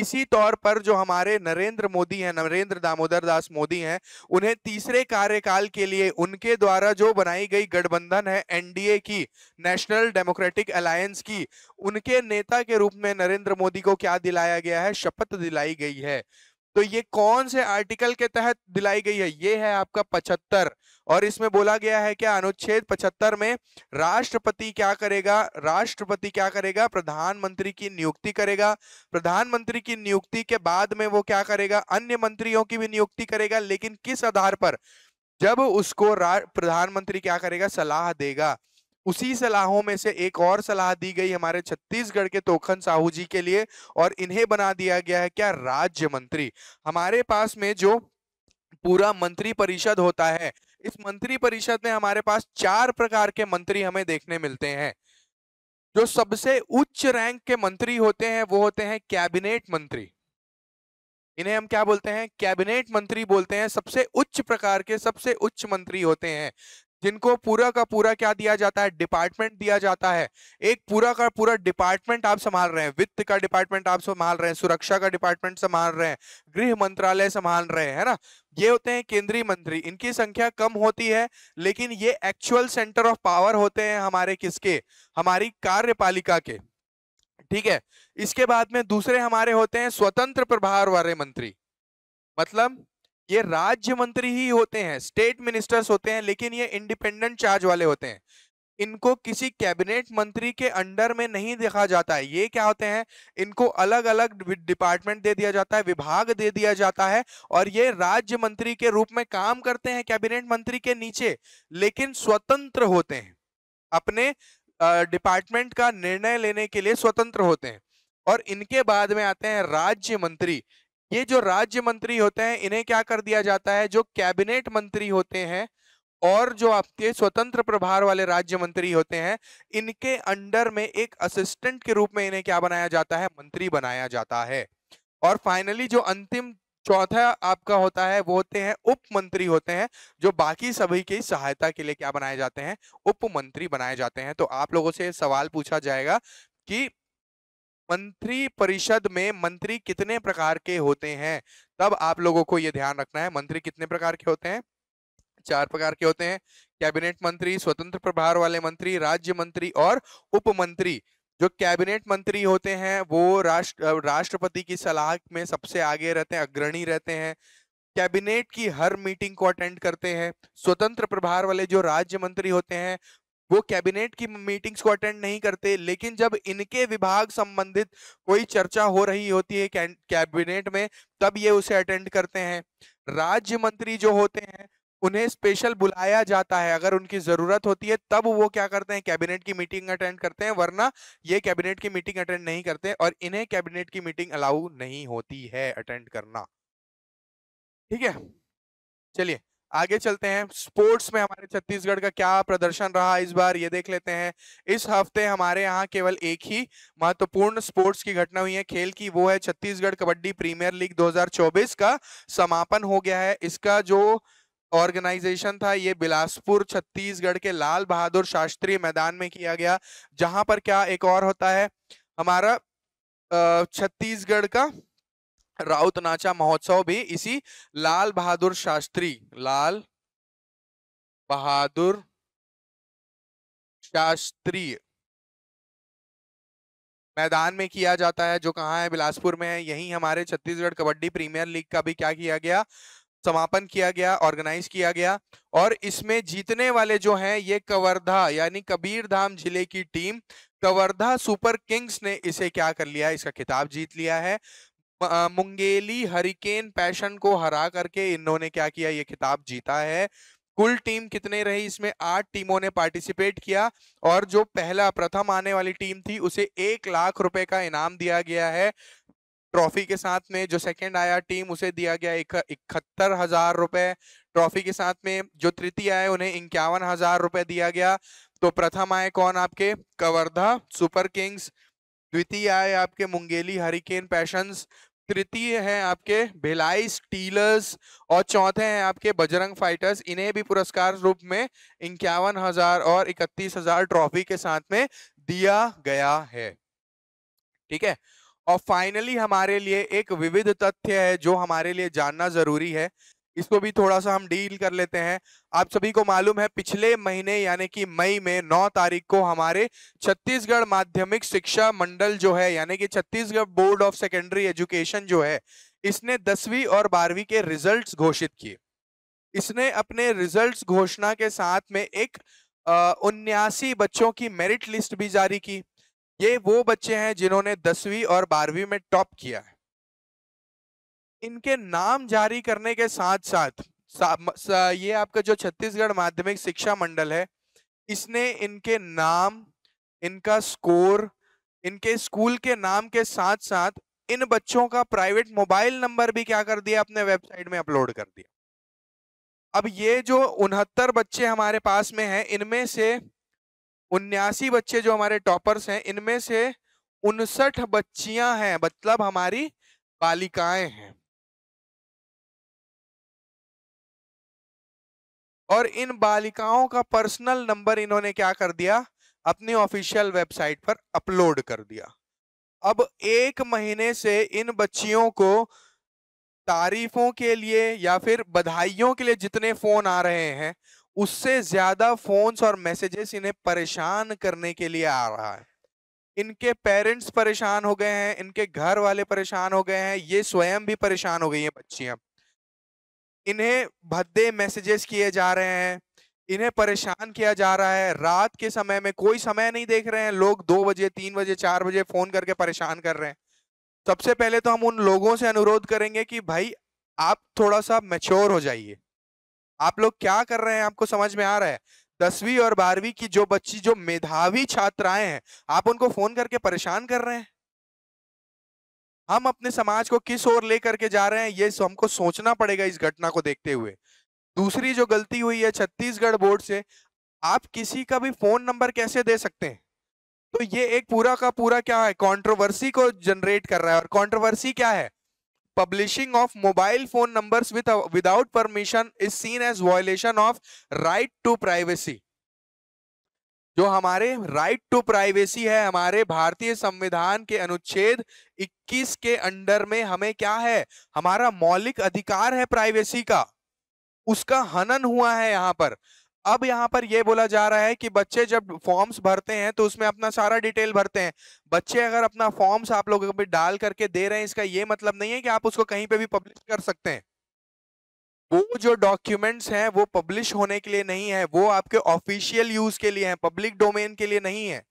इसी तौर पर जो हमारे नरेंद्र मोदी हैं नरेंद्र दामोदर दास मोदी हैं उन्हें तीसरे कार्यकाल के लिए उनके द्वारा जो बनाई गई गठबंधन है एनडीए की नेशनल डेमोक्रेटिक अलायंस की उनके नेता के रूप में नरेंद्र मोदी को क्या दिलाया गया है शपथ दिलाई गई है तो ये कौन से आर्टिकल के तहत दिलाई गई है ये है आपका पचहत्तर और इसमें बोला गया है क्या अनुच्छेद पचहत्तर में राष्ट्रपति क्या करेगा राष्ट्रपति क्या करेगा प्रधानमंत्री की नियुक्ति करेगा प्रधानमंत्री की नियुक्ति के बाद में वो क्या करेगा अन्य मंत्रियों की भी नियुक्ति करेगा लेकिन किस आधार पर जब उसको प्रधानमंत्री क्या करेगा सलाह देगा उसी सलाहों में से एक और सलाह दी गई हमारे छत्तीसगढ़ के तोखन साहू जी के लिए और इन्हें बना दिया गया है क्या राज्य मंत्री हमारे पास में जो पूरा मंत्री परिषद होता है इस मंत्री परिषद में हमारे पास चार प्रकार के मंत्री हमें देखने मिलते हैं जो सबसे उच्च रैंक के मंत्री होते हैं वो होते हैं कैबिनेट मंत्री इन्हें हम क्या बोलते हैं कैबिनेट मंत्री बोलते हैं सबसे उच्च प्रकार के सबसे उच्च मंत्री होते हैं जिनको पूरा का पूरा क्या दिया जाता है डिपार्टमेंट दिया जाता है एक पूरा का पूरा डिपार्टमेंट आप संभाल रहे हैं वित्त का डिपार्टमेंट आप संभाल रहे हैं सुरक्षा का डिपार्टमेंट संभाल रहे हैं गृह मंत्रालय संभाल रहे हैं ना ये होते हैं केंद्रीय मंत्री इनकी संख्या कम होती है लेकिन ये एक्चुअल सेंटर ऑफ पावर होते हैं हमारे किसके हमारी कार्यपालिका के ठीक है इसके बाद में दूसरे हमारे होते हैं स्वतंत्र प्रभार वाले मंत्री मतलब ये राज्य मंत्री ही होते हैं स्टेट मिनिस्टर्स होते हैं लेकिन ये इंडिपेंडेंट चार्ज वाले होते हैं इनको किसी कैबिनेट मंत्री के अंडर में नहीं देखा जाता है ये क्या होते हैं इनको अलग अलग डिपार्टमेंट दे दिया जाता है विभाग दे दिया जाता है और ये राज्य मंत्री के रूप में काम करते हैं कैबिनेट मंत्री के नीचे लेकिन स्वतंत्र होते हैं अपने डिपार्टमेंट का निर्णय लेने के लिए स्वतंत्र होते हैं और इनके बाद में आते हैं राज्य मंत्री ये जो राज्य मंत्री होते हैं इन्हें क्या कर दिया जाता है जो कैबिनेट मंत्री होते हैं और जो आपके स्वतंत्र प्रभार वाले राज्य मंत्री होते हैं इनके अंडर में एक असिस्टेंट के रूप में इन्हें क्या बनाया जाता है मंत्री बनाया जाता है और फाइनली जो अंतिम चौथा आपका होता है वो होते हैं उप मंत्री होते हैं जो बाकी सभी की सहायता के लिए क्या बनाए जाते हैं उप मंत्री बनाए जाते हैं तो आप लोगों से सवाल पूछा जाएगा कि मंत्री परिषद में मंत्री कितने प्रकार के होते हैं तब आप लोगों को यह ध्यान रखना है मंत्री कितने प्रकार के होते हैं चार प्रकार के होते हैं कैबिनेट मंत्री स्वतंत्र प्रभार वाले मंत्री राज्य मंत्री और उप मंत्री जो कैबिनेट मंत्री होते हैं वो राष्ट्र राष्ट्रपति की सलाह में सबसे आगे रहते हैं अग्रणी रहते हैं कैबिनेट की हर मीटिंग को अटेंड करते हैं स्वतंत्र प्रभार वाले जो राज्य मंत्री होते हैं वो कैबिनेट की मीटिंग्स को अटेंड नहीं करते लेकिन जब इनके विभाग संबंधित कोई चर्चा हो रही होती है कैबिनेट में तब ये उसे अटेंड करते हैं राज्य मंत्री जो होते हैं उन्हें स्पेशल बुलाया जाता है अगर उनकी जरूरत होती है तब वो क्या करते हैं कैबिनेट की मीटिंग अटेंड करते हैं वरना ये कैबिनेट की मीटिंग अटेंड नहीं करते और इन्हें कैबिनेट की मीटिंग अलाउ नहीं होती है अटेंड करना ठीक है चलिए आगे चलते हैं स्पोर्ट्स में हमारे छत्तीसगढ़ का क्या प्रदर्शन रहा इस बार ये देख लेते हैं इस हफ्ते हमारे यहाँ केवल एक ही महत्वपूर्ण स्पोर्ट्स की घटना हुई है खेल की वो है छत्तीसगढ़ कबड्डी प्रीमियर लीग 2024 का समापन हो गया है इसका जो ऑर्गेनाइजेशन था ये बिलासपुर छत्तीसगढ़ के लाल बहादुर शास्त्री मैदान में किया गया जहां पर क्या एक और होता है हमारा छत्तीसगढ़ का राउत नाचा महोत्सव भी इसी लाल बहादुर शास्त्री लाल बहादुर शास्त्रीय मैदान में किया जाता है जो कहाँ है बिलासपुर में है यही हमारे छत्तीसगढ़ कबड्डी प्रीमियर लीग का भी क्या किया गया समापन किया गया ऑर्गेनाइज किया गया और इसमें जीतने वाले जो हैं ये कवर्धा यानी कबीर धाम जिले की टीम कवर्धा सुपर किंग्स ने इसे क्या कर लिया इसका खिताब जीत लिया है मुंगेली हरिकेन पैशन को हरा करके इन्होंने क्या किया ये खिताब जीता है कुल टीम कितने रही इसमें आठ टीमों ने पार्टिसिपेट किया और जो पहला प्रथम आने वाली टीम थी उसे एक लाख रुपए का इनाम दिया गया है ट्रॉफी के साथ में जो सेकंड आया टीम उसे दिया गया इकहत्तर हजार रुपए ट्रॉफी के साथ में जो तृतीय आए उन्हें इक्यावन हजार रुपए दिया गया तो प्रथम आए कौन आपके कवर्धा सुपर किंग्स द्वितीय आए आपके मुंगेली हरिकेन पैशंस तृतीय है आपके भिलाई स्टीलर्स और चौथे हैं आपके बजरंग फाइटर्स इन्हें भी पुरस्कार रूप में इक्यावन हजार और इकतीस हजार ट्रॉफी के साथ में दिया गया है ठीक है और फाइनली हमारे लिए एक विविध तथ्य है जो हमारे लिए जानना जरूरी है इसको भी थोड़ा सा हम डील कर लेते हैं आप सभी को मालूम है पिछले महीने यानी कि मई में 9 तारीख को हमारे छत्तीसगढ़ माध्यमिक शिक्षा मंडल जो है यानी कि Chhattisgarh board of secondary education जो है इसने दसवीं और बारहवीं के रिजल्ट्स घोषित किए इसने अपने रिजल्ट्स घोषणा के साथ में एक उन्यासी बच्चों की मेरिट लिस्ट भी जारी की ये वो बच्चे हैं जिन्होंने दसवीं और बारहवीं में टॉप किया है इनके नाम जारी करने के साथ साथ सा, सा, ये आपका जो छत्तीसगढ़ माध्यमिक शिक्षा मंडल है इसने इनके नाम इनका स्कोर इनके स्कूल के नाम के साथ साथ इन बच्चों का प्राइवेट मोबाइल नंबर भी क्या कर दिया अपने वेबसाइट में अपलोड कर दिया अब ये जो उनहत्तर बच्चे हमारे पास में हैं इनमें से उन्यासी बच्चे जो हमारे टॉपर्स हैं इनमें से उनसठ बच्चियां हैं मतलब हमारी बालिकाएं हैं और इन बालिकाओं का पर्सनल नंबर इन्होंने क्या कर दिया अपनी ऑफिशियल वेबसाइट पर अपलोड कर दिया अब एक महीने से इन बच्चियों को तारीफों के लिए या फिर बधाइयों के लिए जितने फोन आ रहे हैं उससे ज्यादा फोन्स और मैसेजेस इन्हें परेशान करने के लिए आ रहा है इनके पेरेंट्स परेशान हो गए हैं इनके घर वाले परेशान हो गए हैं ये स्वयं भी परेशान हो गई हैं बच्चियां इन्हें भद्दे मैसेजेस किए जा रहे हैं इन्हें परेशान किया जा रहा है रात के समय में कोई समय नहीं देख रहे हैं लोग दो बजे तीन बजे चार बजे फोन करके परेशान कर रहे हैं सबसे पहले तो हम उन लोगों से अनुरोध करेंगे कि भाई आप थोड़ा सा मेच्योर हो जाइए आप लोग क्या कर रहे हैं आपको समझ में आ रहा है दसवीं और बारहवीं की जो बच्ची जो मेधावी छात्राएं हैं आप उनको फोन करके परेशान कर रहे हैं हम अपने समाज को किस ओर लेकर के जा रहे हैं ये हमको सोचना पड़ेगा इस घटना को देखते हुए दूसरी जो गलती हुई है छत्तीसगढ़ बोर्ड से आप किसी का भी फोन नंबर कैसे दे सकते हैं तो ये एक पूरा का पूरा क्या है कंट्रोवर्सी को जनरेट कर रहा है और कंट्रोवर्सी क्या है publishing of mobile phone numbers with without permission is seen as violation of right to privacy जो हमारे राइट टू प्राइवेसी है हमारे भारतीय संविधान के अनुच्छेद 21 के अंडर में हमें क्या है हमारा मौलिक अधिकार है प्राइवेसी का उसका हनन हुआ है यहाँ पर अब यहाँ पर यह बोला जा रहा है कि बच्चे जब फॉर्म्स भरते हैं तो उसमें अपना सारा डिटेल भरते हैं बच्चे अगर अपना फॉर्म्स आप लोग डाल करके दे रहे हैं इसका ये मतलब नहीं है कि आप उसको कहीं पे भी पब्लिश कर सकते हैं वो जो डॉक्यूमेंट्स हैं वो पब्लिश होने के लिए नहीं है वो आपके ऑफिशियल यूज के लिए हैं पब्लिक डोमेन के लिए नहीं है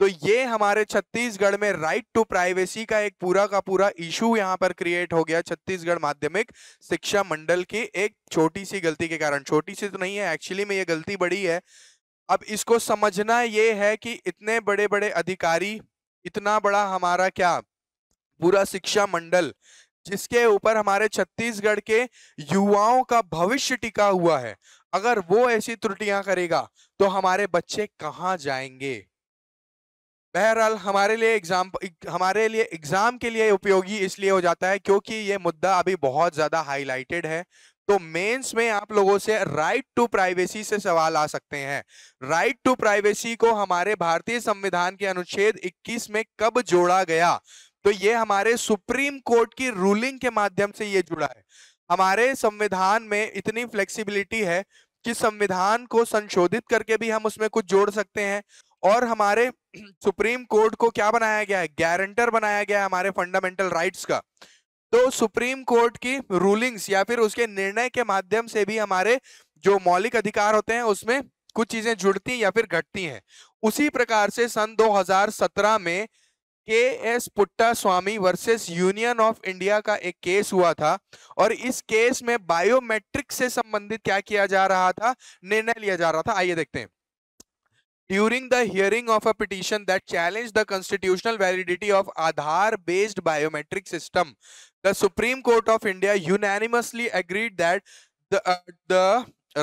तो ये हमारे छत्तीसगढ़ में राइट टू प्राइवेसी का एक पूरा का पूरा इशू यहाँ पर क्रिएट हो गया छत्तीसगढ़ माध्यमिक शिक्षा मंडल की एक छोटी सी गलती के कारण छोटी सी तो नहीं है एक्चुअली में ये गलती बड़ी है अब इसको समझना ये है कि इतने बड़े बड़े अधिकारी इतना बड़ा हमारा क्या पूरा शिक्षा मंडल जिसके ऊपर हमारे छत्तीसगढ़ के युवाओं का भविष्य टिका हुआ है अगर वो ऐसी त्रुटियां करेगा तो हमारे बच्चे कहाँ जाएंगे बहरहाल हमारे लिए एग्जाम हमारे लिए एग्जाम के लिए उपयोगी इसलिए हो जाता है क्योंकि ये मुद्दा अभी बहुत ज्यादा हाईलाइटेड है तो मेंस में आप लोगों से राइट टू प्राइवेसी से सवाल आ सकते हैं राइट टू प्राइवेसी को हमारे भारतीय संविधान के अनुच्छेद 21 में कब जोड़ा गया तो ये हमारे सुप्रीम कोर्ट की रूलिंग के माध्यम से ये जुड़ा है हमारे संविधान में इतनी फ्लेक्सिबिलिटी है कि संविधान को संशोधित करके भी हम उसमें कुछ जोड़ सकते हैं और हमारे सुप्रीम कोर्ट को क्या बनाया गया है गारंटर बनाया गया है हमारे फंडामेंटल राइट्स का तो सुप्रीम कोर्ट की रूलिंग्स या फिर उसके निर्णय के माध्यम से भी हमारे जो मौलिक अधिकार होते हैं उसमें कुछ चीजें जुड़ती या फिर घटती हैं उसी प्रकार से सन 2017 में K S Puttaswamy versus union of India का एक केस हुआ था और इस केस में बायोमेट्रिक से संबंधित क्या किया जा रहा था निर्णय लिया जा रहा था आइए देखते हैं during the hearing of a petition that challenge the constitutional validity of Aadhaar based biometric system the supreme court of India unanimously agreed that the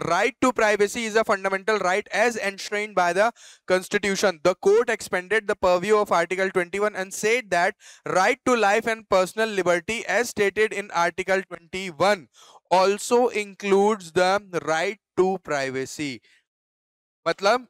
right to privacy is a fundamental right as enshrined by the constitution the court expanded the purview of article 21 and said that right to life and personal liberty as stated in article 21 also includes the right to privacy matlab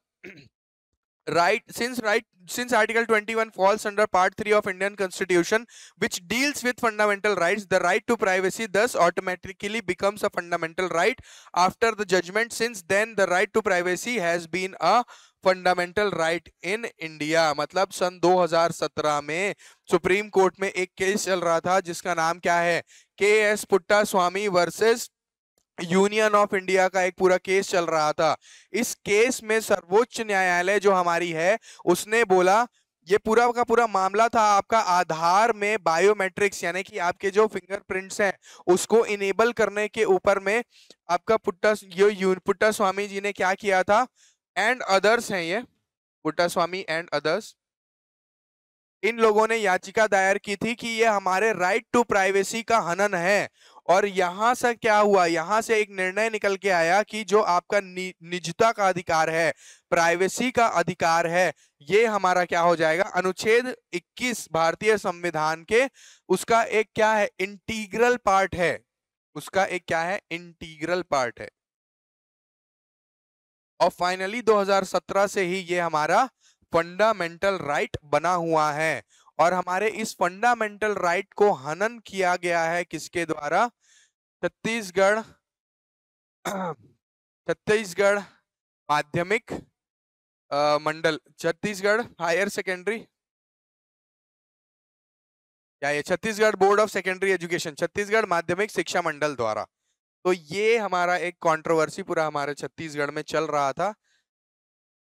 right since right since article 21 falls under part 3 of indian constitution which deals with fundamental rights the right to privacy thus automatically becomes a fundamental right after the judgment since then the right to privacy has been a fundamental right in India मतलब सन 2017 में सुप्रीम कोर्ट में एक केस चल रहा था जिसका नाम क्या है K S Puttaswamy versus union of India का एक पूरा केस चल रहा था इस केस में सर्वोच्च न्यायालय जो हमारी है उसने बोला ये पूरा का पूरा मामला था आपका आधार में बायोमेट्रिक्स यानी कि आपके जो फिंगरप्रिंट्स हैं उसको इनेबल करने के ऊपर में आपका पुट्टा ये पुट्टा स्वामी जी ने क्या किया था एंड अदर्स हैं ये पुट्टा स्वामी एंड अदर्स इन लोगों ने याचिका दायर की थी कि ये हमारे राइट टू प्राइवेसी का हनन है और यहां से क्या हुआ यहां से एक निर्णय निकल के आया कि जो आपका नि, निजता का अधिकार है प्राइवेसी का अधिकार है ये हमारा क्या हो जाएगा अनुच्छेद 21 भारतीय संविधान के उसका एक क्या है इंटीग्रल पार्ट है उसका एक क्या है इंटीग्रल पार्ट है और फाइनली 2017 से ही ये हमारा फंडामेंटल राइट बना हुआ है और हमारे इस फंडामेंटल राइट को हनन किया गया है किसके द्वारा छत्तीसगढ़ छत्तीसगढ़ माध्यमिक मंडल छत्तीसगढ़ हायर सेकेंडरी क्या ये Chhattisgarh board of secondary education Chhattisgarh माध्यमिक शिक्षा मंडल द्वारा तो ये हमारा एक कंट्रोवर्सी पूरा हमारे छत्तीसगढ़ में चल रहा था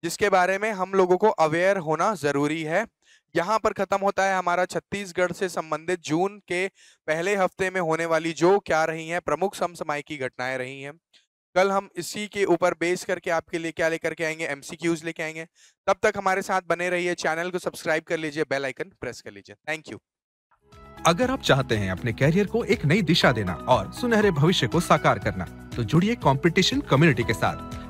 जिसके बारे में हम लोगों को अवेयर होना जरूरी है यहाँ पर खत्म होता है हमारा छत्तीसगढ़ से संबंधित जून के पहले हफ्ते में होने वाली जो क्या रही हैं प्रमुख समसमाय की घटनाएं रही हैं कल हम इसी के ऊपर बेस करके आपके लिए क्या लेकर के आएंगे एमसीक्यूज लेके आएंगे तब तक हमारे साथ बने रहिए चैनल को सब्सक्राइब कर लीजिए बेल आइकन प्रेस कर लीजिए थैंक यू अगर आप चाहते हैं अपने कैरियर को एक नई दिशा देना और सुनहरे भविष्य को साकार करना तो जुड़िए कंपटीशन कम्युनिटी के साथ